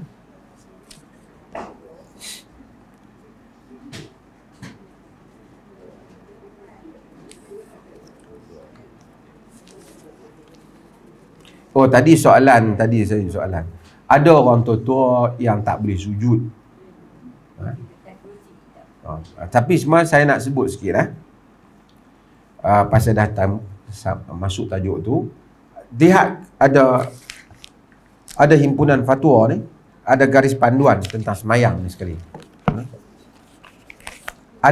Oh tadi soalan tadi saya soalan. Ada orang tua-tua yang tak boleh sujud. Ha? Oh, ah, tapi semua saya nak sebut sikit eh. Uh, pasal datang masuk tajuk tu lihat ada ada himpunan fatwa ni ada garis panduan tentang semayang ni sekali ha?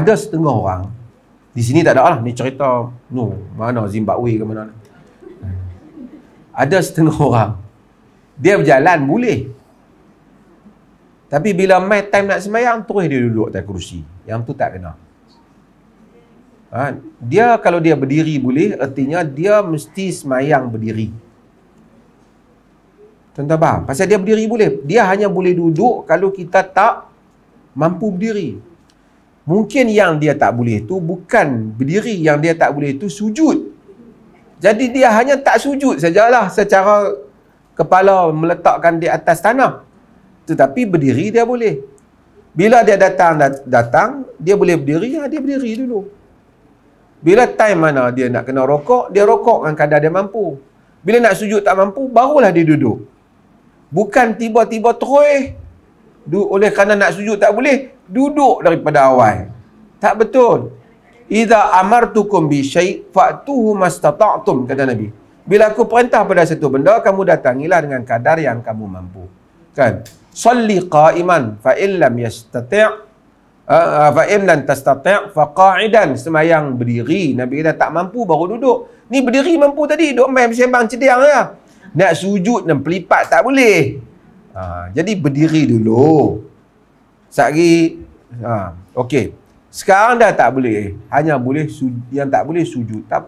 ada setengah orang di sini tak ada lah ni cerita no, mana Zimbabwe ke mana ada setengah orang dia berjalan boleh tapi bila mai time nak semayang terus dia duduk atas kerusi yang tu tak kena ha? dia kalau dia berdiri boleh artinya dia mesti semayang berdiri Tuan, tuan faham? Pasal dia berdiri boleh. Dia hanya boleh duduk kalau kita tak mampu berdiri. Mungkin yang dia tak boleh tu bukan berdiri. Yang dia tak boleh tu sujud. Jadi dia hanya tak sujud sajalah secara kepala meletakkan di atas tanah. Tetapi berdiri dia boleh. Bila dia datang datang dia boleh berdiri ya dia berdiri dulu. Bila time mana dia nak kena rokok, dia rokok dengan kadar dia mampu. Bila nak sujud tak mampu, barulah dia duduk. Bukan tiba-tiba terus du- oleh kerana nak sujud tak boleh, duduk daripada awal. Tak betul. Idza amartukum bi syai' fa'tuhu mastata'tum kata Nabi. Bila aku perintah pada satu benda, kamu datangilah dengan kadar yang kamu mampu. Kan? Salli qa'iman fa illam yastati' Uh, eh, eh, fa in lan tastati' berdiri nabi kita tak mampu baru duduk ni berdiri mampu tadi duduk main sembang cediang Lah. Nak sujud dan pelipat tak boleh. Ha, jadi berdiri dulu. Sekali, Ha, Okey. Sekarang dah tak boleh. Hanya boleh yang tak boleh sujud. Tak,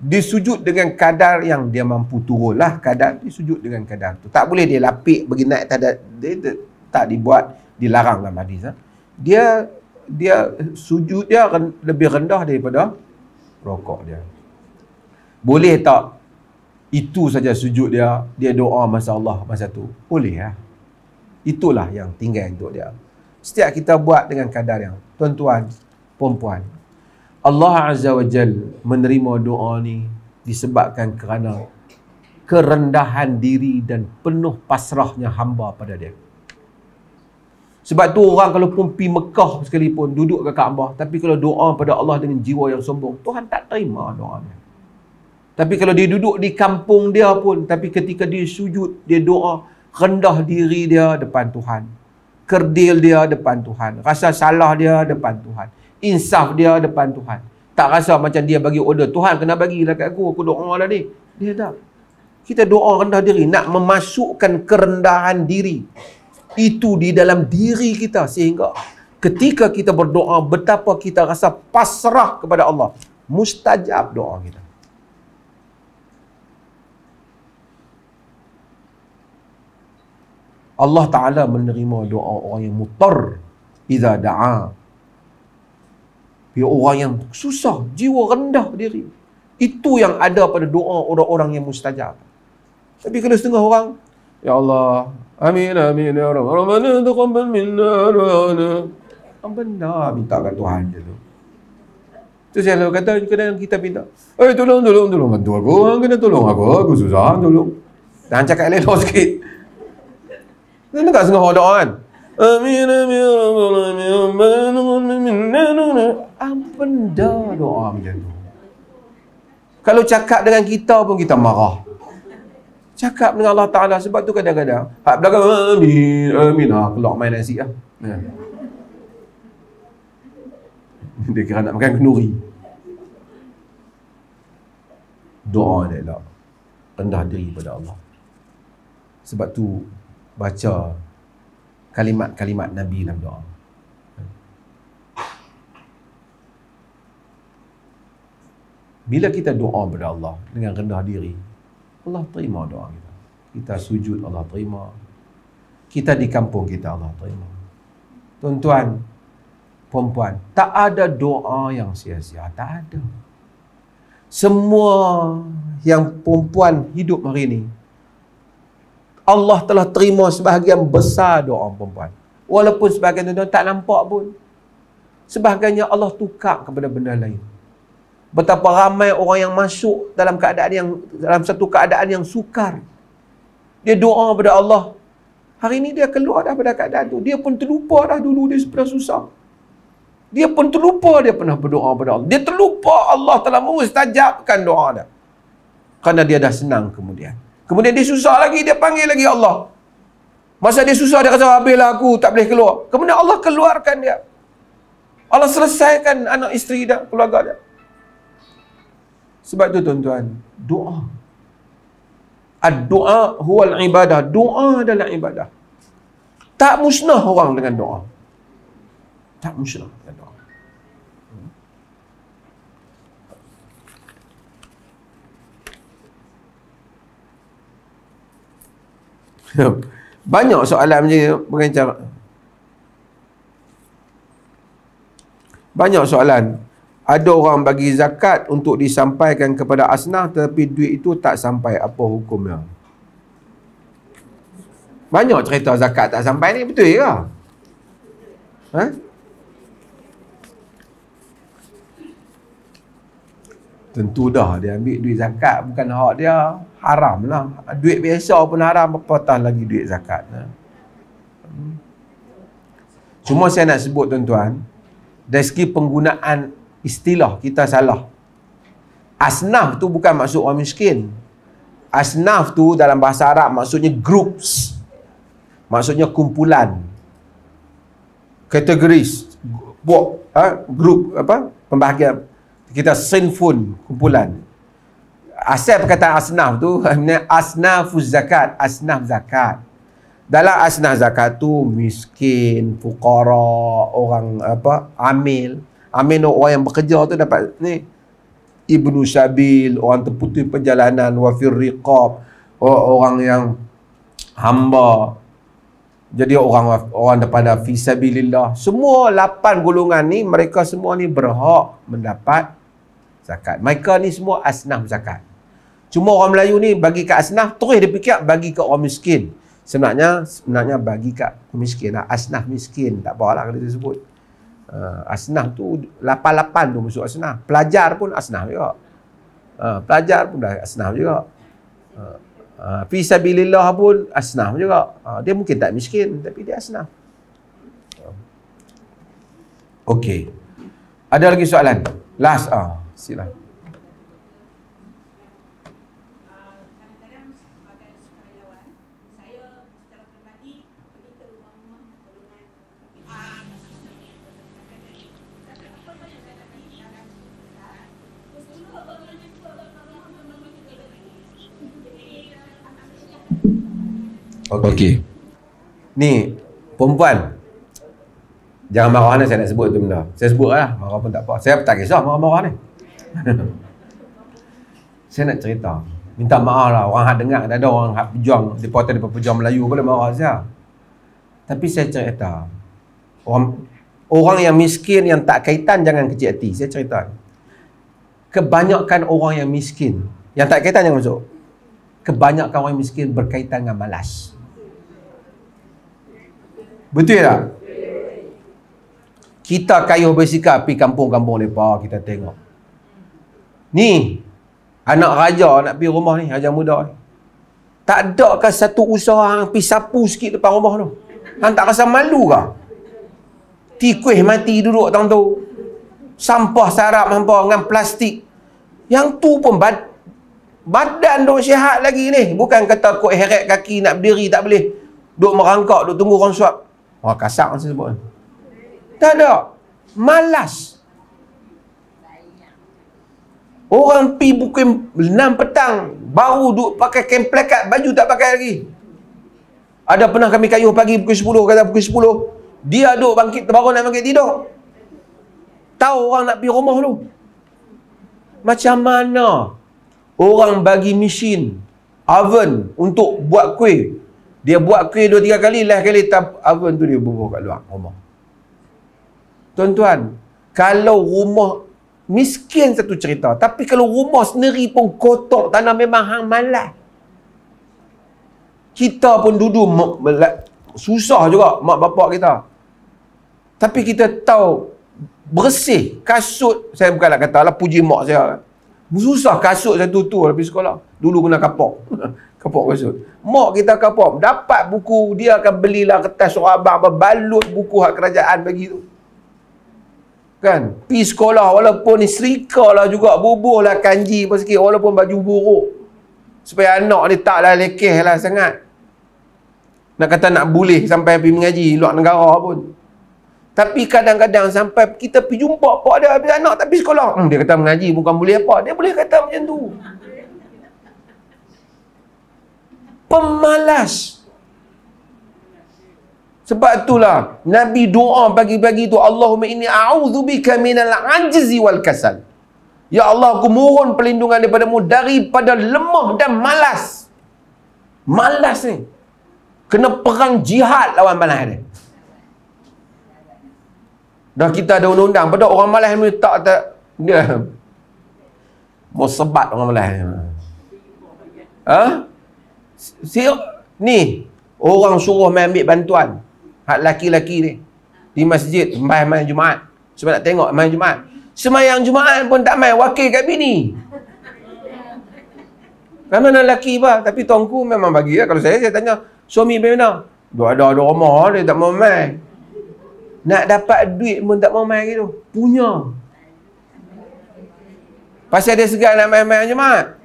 disujud dengan kadar yang dia mampu turun lah. Kadar disujud dengan kadar tu. Tak boleh dia lapik pergi naik. Tak, ada, dia, dia, tak dibuat. Dilarang lah hadis. Ha. Dia dia sujud dia ren, lebih rendah daripada rokok dia. Boleh tak itu saja sujud dia dia doa masa Allah masa tu boleh ya itulah yang tinggal untuk dia setiap kita buat dengan kadar yang tuan-tuan puan Allah azza wa jal menerima doa ni disebabkan kerana kerendahan diri dan penuh pasrahnya hamba pada dia sebab tu orang kalau pun pergi Mekah sekalipun duduk ke Kaabah tapi kalau doa pada Allah dengan jiwa yang sombong Tuhan tak terima doanya. Tapi kalau dia duduk di kampung dia pun, tapi ketika dia sujud, dia doa, rendah diri dia depan Tuhan. Kerdil dia depan Tuhan. Rasa salah dia depan Tuhan. Insaf dia depan Tuhan. Tak rasa macam dia bagi order, Tuhan kena bagilah kat aku, aku doa lah ni. Dia tak. Kita doa rendah diri, nak memasukkan kerendahan diri. Itu di dalam diri kita sehingga ketika kita berdoa, betapa kita rasa pasrah kepada Allah. Mustajab doa kita. Allah Ta'ala menerima doa orang yang mutar Iza da'a Dia orang yang susah Jiwa rendah diri Itu yang ada pada doa orang-orang yang mustajab Tapi kena setengah orang Ya Allah Amin amin ya Rabbana Rabbana Rabbana Rabbana Rabbana Rabbana Rabbana Minta kat Tuhan je tu Tu saya selalu kata kadang kita minta Eh hey, tolong tolong tolong Bantu aku Kena tolong aku Aku susah tolong Jangan cakap lelah sikit dia dekat dengan doa. kan. Amin amin amin amin amin amin doa macam tu. Kalau cakap dengan kita pun kita marah. Cakap dengan Allah Ta'ala sebab tu kadang-kadang hak belakang amin amin ha, keluar main nasi lah. Ya. Dia kira nak makan kenuri. Doa dia lah. Rendah diri pada Allah. Sebab tu baca kalimat-kalimat Nabi dalam doa. Bila kita doa kepada Allah dengan rendah diri, Allah terima doa kita. Kita sujud, Allah terima. Kita di kampung kita, Allah terima. Tuan-tuan, puan tak ada doa yang sia-sia. Tak ada. Semua yang perempuan hidup hari ini, Allah telah terima sebahagian besar doa perempuan. Walaupun sebahagian tuan tak nampak pun. Sebahagiannya Allah tukar kepada benda lain. Betapa ramai orang yang masuk dalam keadaan yang dalam satu keadaan yang sukar. Dia doa kepada Allah. Hari ini dia keluar dah pada keadaan tu. Dia pun terlupa dah dulu dia pernah susah. Dia pun terlupa dia pernah berdoa kepada Allah. Dia terlupa Allah telah mustajabkan doa dia. Kerana dia dah senang kemudian. Kemudian dia susah lagi, dia panggil lagi Allah. Masa dia susah, dia kata, habislah aku, tak boleh keluar. Kemudian Allah keluarkan dia. Allah selesaikan anak isteri dan keluarga dia. Sebab tu tuan-tuan, doa. Ad-doa huwal ibadah. Doa adalah ibadah. Tak musnah orang dengan doa. Tak musnah. Banyak soalan macam pengacara. Banyak soalan. Ada orang bagi zakat untuk disampaikan kepada asnah tetapi duit itu tak sampai apa hukumnya. Banyak cerita zakat tak sampai ni betul ke? Ha? Tentu dah dia ambil duit zakat bukan hak dia haram lah. Duit biasa pun haram, apatah lagi duit zakat. Ya. Hmm. Cuma saya nak sebut tuan-tuan, dari segi penggunaan istilah kita salah. Asnaf tu bukan maksud orang miskin. Asnaf tu dalam bahasa Arab maksudnya groups. Maksudnya kumpulan. Categories. Buat, ha? Group apa? Pembahagian. Kita sinfun kumpulan asal perkataan asnaf tu asnafuz zakat asnaf zakat dalam asnaf zakat tu miskin fuqara orang apa amil amil tu orang yang bekerja tu dapat ni ibnu syabil, orang terputus perjalanan wa riqab orang yang hamba jadi orang orang daripada fisabilillah semua lapan golongan ni mereka semua ni berhak mendapat zakat mereka ni semua asnaf zakat Cuma orang Melayu ni bagi kat asnaf, terus dia fikir bagi kat orang miskin. Sebenarnya, sebenarnya bagi kat miskin. Lah. Asnaf miskin, tak apa lah kalau dia sebut. Uh, asnaf tu, lapan-lapan tu masuk asnaf. Pelajar pun asnaf juga. Uh, pelajar pun dah asnaf juga. Uh, uh, Fisabilillah pun asnaf juga. Uh, dia mungkin tak miskin, tapi dia asnaf. Okay, Ada lagi soalan? Last. Oh, silakan. Okey. Okay. Ni perempuan Jangan marah ni saya nak sebut tu benda. Saya sebut lah. Marah pun tak apa. Saya tak kisah marah-marah ni. saya nak cerita. Minta maaf lah. Orang hak dengar. Ada orang hak pejuang. Dia potong daripada pejuang Melayu boleh marah saya. Tapi saya cerita. Orang orang yang miskin yang tak kaitan jangan kecil hati. Saya cerita. Kebanyakan orang yang miskin. Yang tak kaitan jangan masuk. Kebanyakan orang miskin berkaitan dengan Malas. Betul tak? Kita kayuh bersikap pergi kampung-kampung mereka. Kita tengok. Ni. Anak raja nak pergi rumah ni. Raja muda ni. Tak ada ke satu usaha yang pergi sapu sikit depan rumah tu? Han tak rasa malu ke? Tikuih mati duduk tang tu. Sampah sarap hampa dengan plastik. Yang tu pun bad badan tu sihat lagi ni. Bukan kata kot heret kaki nak berdiri tak boleh. duduk merangkak, duduk tunggu orang suap. Oh kasar macam sebut Tak ada Malas Orang pi pukul 6 petang Baru duduk pakai kemplekat Baju tak pakai lagi Ada pernah kami kayuh pagi pukul 10 Kata pukul 10 Dia duduk bangkit terbaru nak bangkit tidur Tahu orang nak pi rumah tu Macam mana Orang bagi mesin Oven untuk buat kuih dia buat kuih dua tiga kali, last kali tap oven tu dia bubuh kat luar rumah. Tuan-tuan, kalau rumah miskin satu cerita, tapi kalau rumah sendiri pun kotor, tanah memang hang malas. Kita pun duduk susah juga mak bapak kita. Tapi kita tahu bersih kasut saya bukan nak kata lah puji mak saya. Susah kasut satu tu habis sekolah. Dulu guna kapok. Kapok kasut. Mak kita kapok. Dapat buku, dia akan belilah kertas surat abang. Berbalut buku hak kerajaan bagi tu. Kan? Pi sekolah walaupun ni serika lah juga. Bubuh lah kanji pun sikit. Walaupun baju buruk. Supaya anak ni taklah lekeh lah sangat. Nak kata nak boleh sampai pergi mengaji luar negara pun. Tapi kadang-kadang sampai kita pergi jumpa pak dia habis anak tak pergi sekolah. Hmm, dia kata mengaji bukan boleh apa. Dia boleh kata macam tu. pemalas sebab itulah Nabi doa pagi-pagi tu Allahumma inni a'udzubika minal ajzi wal kasal. Ya Allah aku mohon perlindungan daripadamu daripada lemah dan malas. Malas ni. Kena perang jihad lawan malas ni. Dah kita ada undang-undang. Padahal orang malas ni tak tak. Dia. Mau sebat orang malas ni. Ha? si, ni orang suruh main ambil bantuan hak laki-laki ni di masjid main main Jumaat sebab nak tengok main Jumaat semayang Jumaat pun tak main wakil kat bini kan nak laki bah tapi tongku memang bagi lah. kalau saya saya tanya suami pergi mana dia ada ada rumah dia tak mau main nak dapat duit pun tak mau main gitu punya pasal dia segar nak main-main Jumaat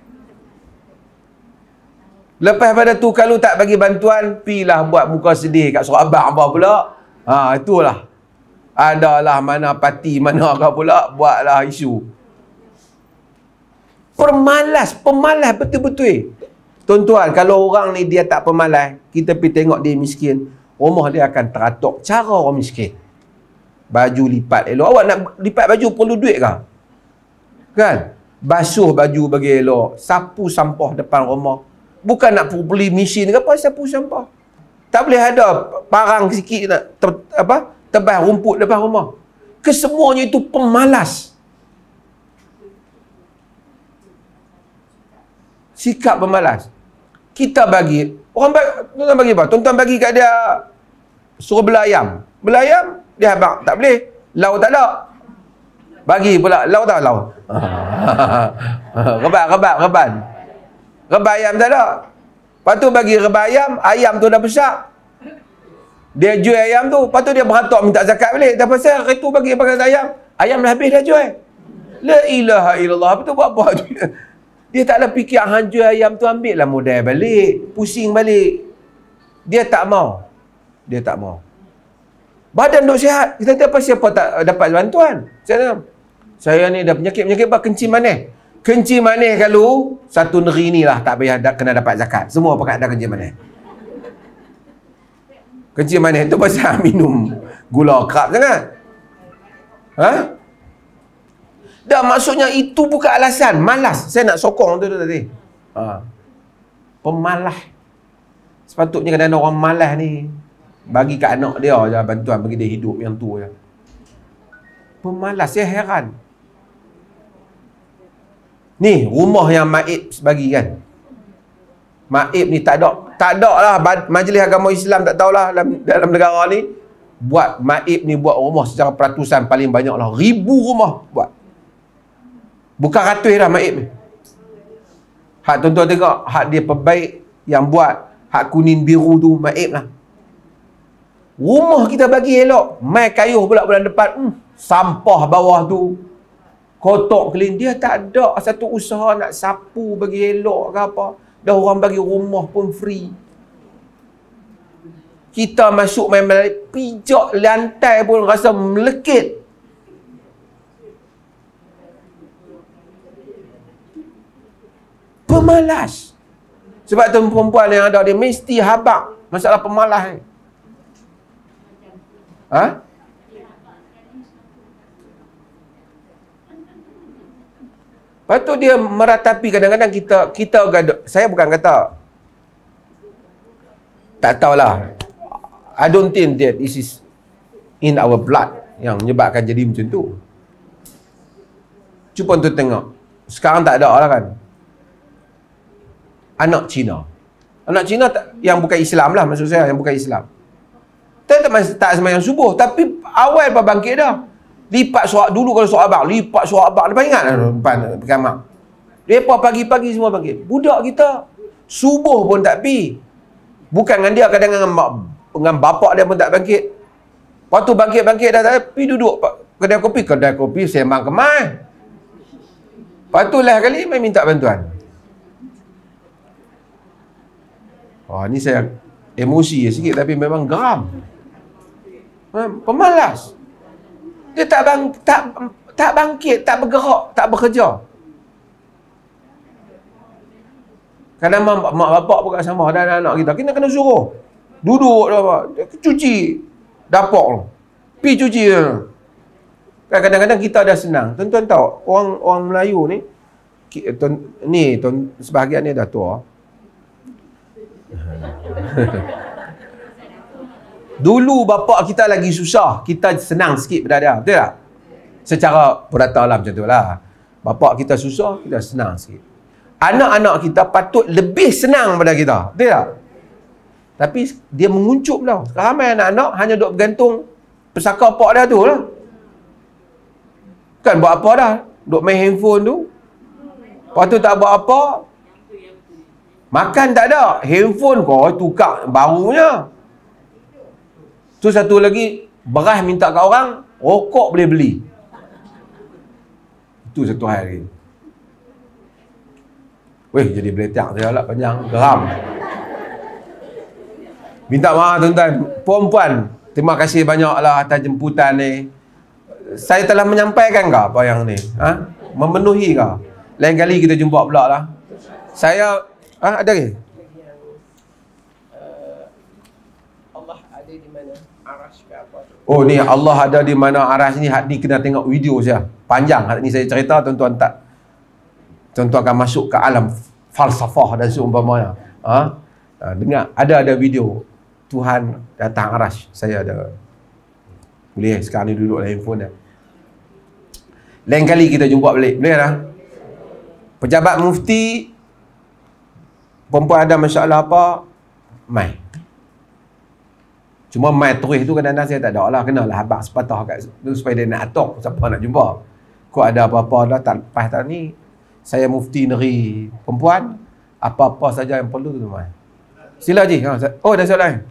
Lepas pada tu kalau tak bagi bantuan, pilah buat muka sedih kat surat abang apa pula. Ha, itulah. Adalah mana parti mana kau pula, buatlah isu. Permalas, pemalas betul-betul. Eh. Tuan-tuan, kalau orang ni dia tak pemalas, kita pergi tengok dia miskin, rumah dia akan teratok cara orang miskin. Baju lipat elok. Awak nak lipat baju perlu duit kah? Kan? Basuh baju bagi elok. Sapu sampah depan rumah bukan nak beli mesin ke apa sapu sampah. Tak boleh ada parang sikit nak ter, apa tebas rumput depan rumah. Kesemuanya itu pemalas. Sikap pemalas. Kita bagi, orang bagi, tuan bagi apa? tuan bagi kat dia suruh belah ayam. Belah ayam, dia habang. Tak boleh. Lau tak ada. Bagi pula. Lau tak lau. rebat, rebat, rebat. Reba ayam tak ada. Lepas tu bagi reba ayam, ayam tu dah besar. Dia jual ayam tu. Lepas tu dia berhantar minta zakat balik. Tak pasal hari tu bagi pakai ayam. Ayam dah habis dah jual. La ilaha illallah. Apa tu buat apa? Dia, tak ada fikir hancur ah, ayam tu ambil lah mudah balik. Pusing balik. Dia tak mau. Dia tak mau. Badan duk sihat. Kita tanya apa siapa tak dapat bantuan. Saya, saya ni dah penyakit-penyakit apa? Kencing mana? kencing manis kalau satu negeri ni lah tak payah kena dapat zakat. Semua pakai ada kencing manis. Kencing manis tu pasal minum gula kerap sangat. Ha? Dah maksudnya itu bukan alasan. Malas. Saya nak sokong tu, tu tadi. Ha. Pemalah. Sepatutnya kadang-kadang orang malas ni bagi kat anak dia je bantuan bagi dia hidup yang tu je. Pemalas. Saya heran. Ni rumah yang Maib bagi kan. Maib ni tak ada tak ada lah majlis agama Islam tak tahulah dalam, dalam negara ni buat Maib ni buat rumah secara peratusan paling banyak lah ribu rumah buat. Bukan ratus dah Maib ni. Hak tuan-tuan tengok hak dia perbaik yang buat hak kuning biru tu Maib lah. Rumah kita bagi elok. Mai kayuh pula bulan depan. Hmm, sampah bawah tu kotak clean dia tak ada satu usaha nak sapu bagi elok ke apa dah orang bagi rumah pun free kita masuk main melalui pijak lantai pun rasa melekit pemalas sebab tu perempuan yang ada dia mesti habak masalah pemalas ni ha? Lepas tu dia meratapi kadang-kadang kita kita gaduh. Saya bukan kata. Tak tahulah. I don't think that this is in our blood yang menyebabkan jadi macam tu. Cuba untuk tengok. Sekarang tak ada lah kan. Anak Cina. Anak Cina tak, yang bukan Islam lah maksud saya. Yang bukan Islam. Tak, tak, tak semayang subuh. Tapi awal pun bangkit dah lipat surat dulu kalau surat abang lipat surat abang depan ingat lah depan pegamak mereka pagi-pagi semua panggil budak kita subuh pun tak pi. bukan dengan dia kadang dengan, mak, dengan bapak dia pun tak bangkit lepas tu bangkit-bangkit dah tak pergi duduk kedai kopi kedai kopi sembang kemai lepas tu lah kali main minta bantuan oh, ni saya emosi sikit tapi memang geram Pemalas dia tak bang tak tak bangkit, tak bergerak, tak bekerja. Kan mak, mak bapak pun kat sama dan anak kita. Kita kena suruh. Duduk dah apa? Cuci dapur tu. Pi cuci dia. Kan kadang-kadang kita dah senang. Tonton tahu, orang orang Melayu ni tuan, ni tuan, sebahagian ni dah tua. Dulu bapak kita lagi susah, kita senang sikit berada. Betul tak? Secara purata lah macam tu lah. Bapak kita susah, kita senang sikit. Anak-anak kita patut lebih senang pada kita. Betul tak? Tapi dia menguncup tau. Lah. Ramai anak-anak hanya duduk bergantung pesaka pak dia tu lah. Kan buat apa dah? Duduk main handphone tu. Lepas tu tak buat apa. Makan tak ada. Handphone kau tukar barunya. Tu satu lagi, beras minta kat orang, rokok boleh beli. Itu satu hari. Weh, jadi beletak saya lah panjang. Geram. Minta maaf tuan-tuan. Puan-puan, terima kasih banyaklah atas jemputan ni. Saya telah menyampaikan ke apa yang ni? Ha? Memenuhi ke? Lain kali kita jumpa pula lah. Saya, ha, ada ke? Oh ni Allah ada di mana arah sini Hadi kena tengok video saja Panjang hari ni saya cerita tuan-tuan tak Tuan-tuan akan masuk ke alam Falsafah dan seumpamanya ha? ha? Dengar ada ada video Tuhan datang arash Saya ada Boleh sekarang ni duduk dalam handphone dah Lain kali kita jumpa balik Boleh lah Pejabat mufti Perempuan ada masalah apa Main Cuma matris tu kadang-kadang saya tak ada lah. Kenalah habak sepatah kat tu supaya dia nak atok siapa nak jumpa. Kau ada apa-apa lah tak lepas tak ni. Saya mufti negeri perempuan. Apa-apa saja yang perlu tu tuan. Sila je. Ha, oh ada soalan.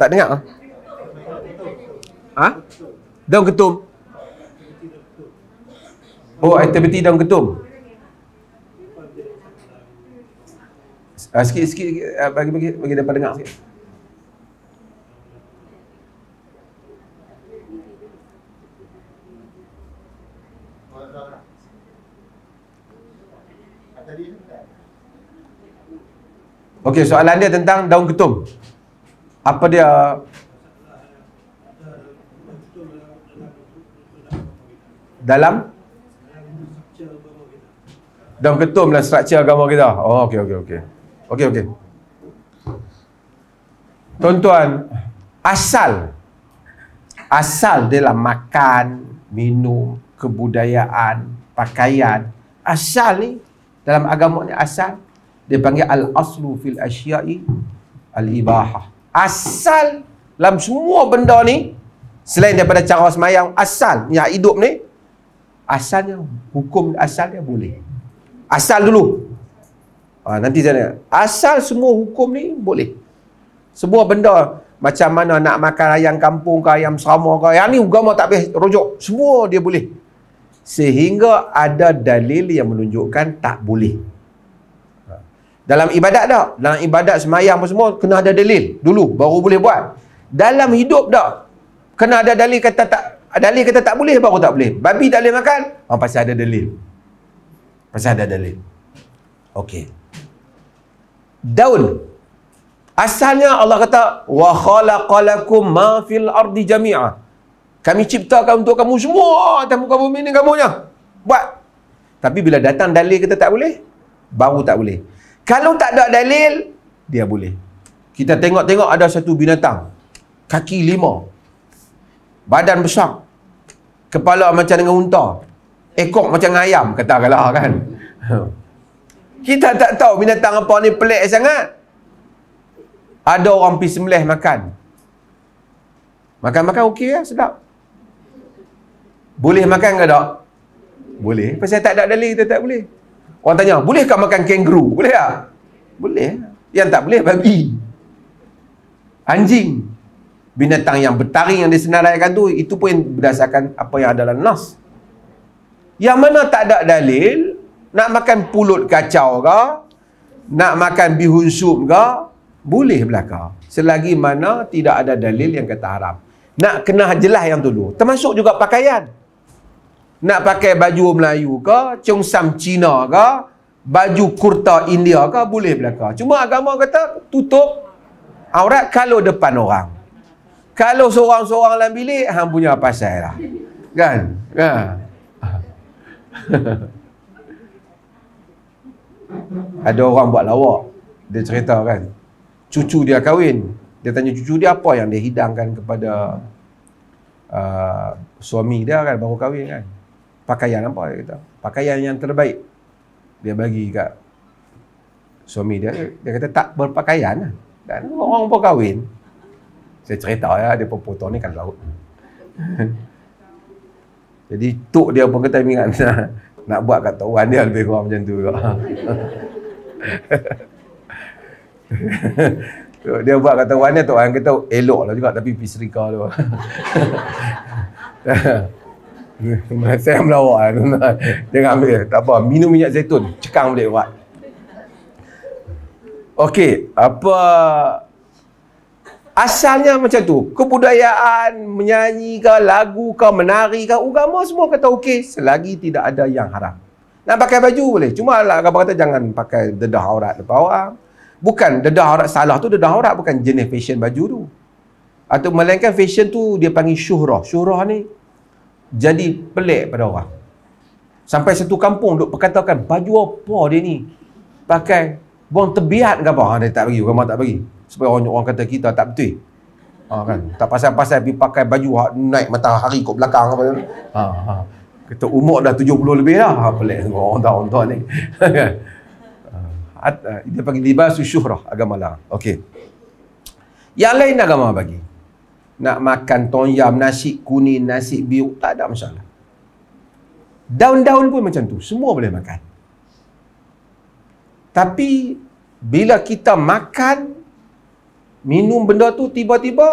Tak dengar? Ah? Ha? Daun ketum? Oh, aktiviti daun ketum? Uh, sikit sikit ah, bagi bagi bagi dapat dengar sikit. Okey, soalan dia tentang daun ketum. Apa dia? Dalam? Daun ketum lah struktur agama kita. Oh, okey, okey, okey. Okey okey. Tuan-tuan, asal asal dalam makan, minum, kebudayaan, pakaian, asal ni dalam agama ni asal dia panggil al-aslu fil asyai al-ibahah. Asal dalam semua benda ni selain daripada cara semayang asal yang hidup ni asalnya hukum asalnya boleh asal dulu Ha, nanti saya nak. Asal semua hukum ni boleh. semua benda macam mana nak makan ayam kampung ke ayam serama ke. Yang ni agama tak boleh rujuk. Semua dia boleh. Sehingga ada dalil yang menunjukkan tak boleh. Ha. Dalam ibadat dah. Dalam ibadat semayang pun semua kena ada dalil. Dulu baru boleh buat. Dalam hidup dah. Kena ada dalil kata tak ada dalil kata tak boleh baru tak boleh. Babi tak boleh makan. Oh, pasal ada dalil. Pasal ada dalil. Okey daun. Asalnya Allah kata wa khalaqalakum ma fil ardi jami'a. Kami ciptakan untuk kamu semua atas muka bumi ni kamunya. Buat. Tapi bila datang dalil kita tak boleh, baru tak boleh. Kalau tak ada dalil, dia boleh. Kita tengok-tengok ada satu binatang. Kaki lima. Badan besar. Kepala macam dengan unta. Ekor macam ayam, katakanlah kan. Kita tak tahu binatang apa ni pelik sangat. Ada orang pergi sembelih makan. Makan-makan okey lah, sedap. Boleh makan ke tak? Boleh. Pasal tak ada dalil, kita tak boleh. Orang tanya, boleh kau makan kangaroo? Boleh tak? Lah. Boleh. Yang tak boleh, babi. Anjing. Binatang yang bertaring yang disenaraikan tu, itu pun berdasarkan apa yang ada dalam nas. Yang mana tak ada dalil, nak makan pulut kacau ke? Nak makan bihun sup ke? Boleh belaka. Selagi mana tidak ada dalil yang kata haram. Nak kena jelas yang dulu. Termasuk juga pakaian. Nak pakai baju Melayu ke? Cungsam Cina ke? Baju kurta India ke? Boleh belaka. Cuma agama kata tutup aurat kalau depan orang. Kalau seorang-seorang dalam bilik, hang punya pasal lah. Kan? Kan? Ha. Yeah. ada orang buat lawak dia cerita kan cucu dia kahwin dia tanya cucu dia apa yang dia hidangkan kepada uh, suami dia kan baru kahwin kan pakaian apa dia kata pakaian yang terbaik dia bagi kat suami dia dia kata tak berpakaian lah. dan orang pun kahwin saya cerita ya dia pun foto ni kan laut jadi tok dia pun kata nak buat kata tuan dia lebih kurang macam tu juga. dia buat kata tuan dia, tuan kita elok lah juga tapi pisrika tu. Saya melawak kan. Lah, Jangan ambil. Tak apa. Minum minyak zaitun. Cekang boleh buat. Okey. Apa... Asalnya macam tu. Kebudayaan, menyanyi kah lagu kah menari kah agama semua kata okey selagi tidak ada yang haram. Nak pakai baju boleh. Cuma lah agama kata jangan pakai dedah aurat depan orang. Bukan dedah aurat salah tu dedah aurat bukan jenis fashion baju tu. Atau melainkan fashion tu dia panggil syuhrah. Syuhrah ni jadi pelik pada orang. Sampai satu kampung duk perkatakan baju apa dia ni? Pakai buang tebiat ke apa? Ha, dia tak bagi. Agama tak bagi supaya orang orang kata kita tak betul. Ha, kan? Tak pasal-pasal pergi pakai baju hak naik matahari kat belakang apa ha, ha. Kita umur dah 70 lebih lah, Ha, pelik tengok orang tahu tuan ni. Kan? Ha, eh, dia panggil libas syuhrah agama lah. okay. Yang lain agama bagi. Nak makan tonyam, nasi kuning, nasi biuk, tak ada masalah. Daun-daun pun macam tu. Semua boleh makan. Tapi, bila kita makan, minum benda tu tiba-tiba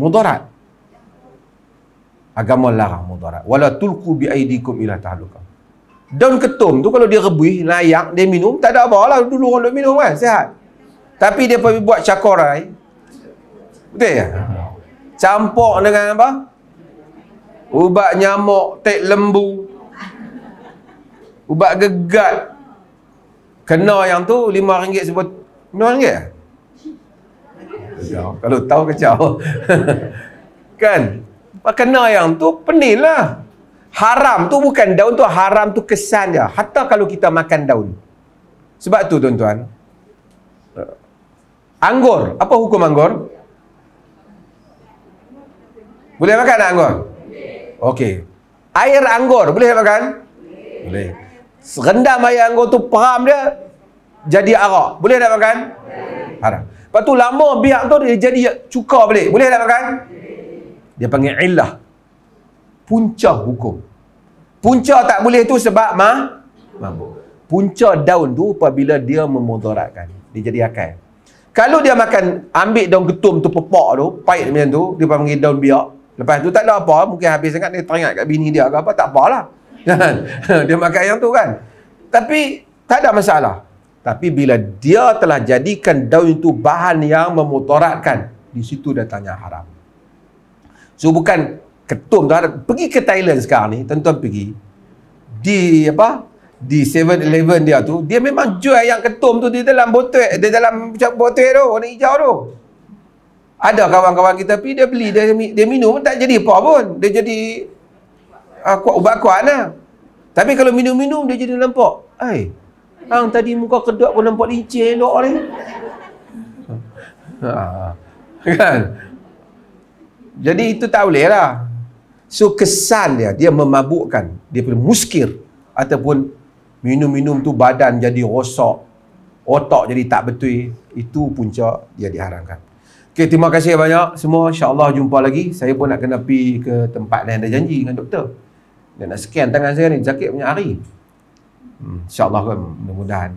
mudarat agama larang mudarat wala tulku bi aidikum ila tahluka daun ketum tu kalau dia rebuih layak dia minum tak ada apa lah dulu orang minum kan sihat tapi dia pergi buat cakorai betul ya campur dengan apa ubat nyamuk tek lembu ubat gegat kena yang tu lima ringgit sebut RM5 kacau. Kalau tahu kacau. kan? Kena yang tu pening lah. Haram tu bukan daun tu. Haram tu kesan dia. Hatta kalau kita makan daun. Sebab tu tuan-tuan. Anggur. Apa hukum anggur? Boleh makan tak anggur? Okey. Air anggur boleh makan? Boleh. Serendam air anggur tu peram dia jadi arak. Boleh tak makan? Haram. Lepas tu lama biak tu dia jadi cuka balik. Boleh tak makan? Dia panggil illah. Punca hukum. Punca tak boleh tu sebab ma mabuk. Punca daun tu apabila dia memudaratkan. Dia jadi akal. Kalau dia makan ambil daun ketum tu pepok tu, pahit macam tu, dia panggil daun biak. Lepas tu tak ada apa, mungkin habis sangat dia teringat kat bini dia ke apa, tak apalah. Kan? dia makan yang tu kan. Tapi tak ada masalah. Tapi bila dia telah jadikan daun itu bahan yang memotoratkan, di situ tanya haram. So bukan ketum tu pergi ke Thailand sekarang ni, tentu pergi di apa? Di 7-Eleven dia tu, dia memang jual yang ketum tu di dalam botol, di dalam botol tu, warna hijau tu. Ada kawan-kawan kita pergi, dia beli, dia, dia minum, tak jadi apa pun. Dia jadi uh, ah, kuat, ubat kuat lah. Tapi kalau minum-minum, dia jadi nampak. Eh, hey, Hang tadi muka kedok kau nampak licin elok ni. Ha. Kan? Jadi itu tak boleh lah. So kesan dia, dia memabukkan. Dia pun muskir. Ataupun minum-minum tu badan jadi rosak. Otak jadi tak betul. Itu punca dia diharamkan. Okay, terima kasih banyak semua. InsyaAllah jumpa lagi. Saya pun nak kena pergi ke tempat yang dah janji dengan doktor. Dia nak scan tangan saya ni. Sakit punya hari. Hmm, InsyaAllah kan mudah-mudahan.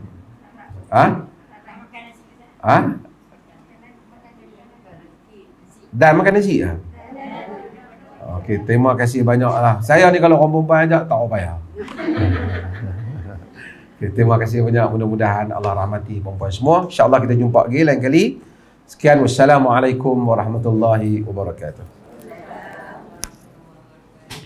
Ha? Ha? Dan makan nasi ha? Okey, terima kasih banyaklah. Saya ni kalau perempuan ajak tak apa ya. Okay, terima kasih banyak. Mudah-mudahan Allah rahmati perempuan semua. InsyaAllah kita jumpa lagi lain kali. Sekian. Wassalamualaikum warahmatullahi wabarakatuh.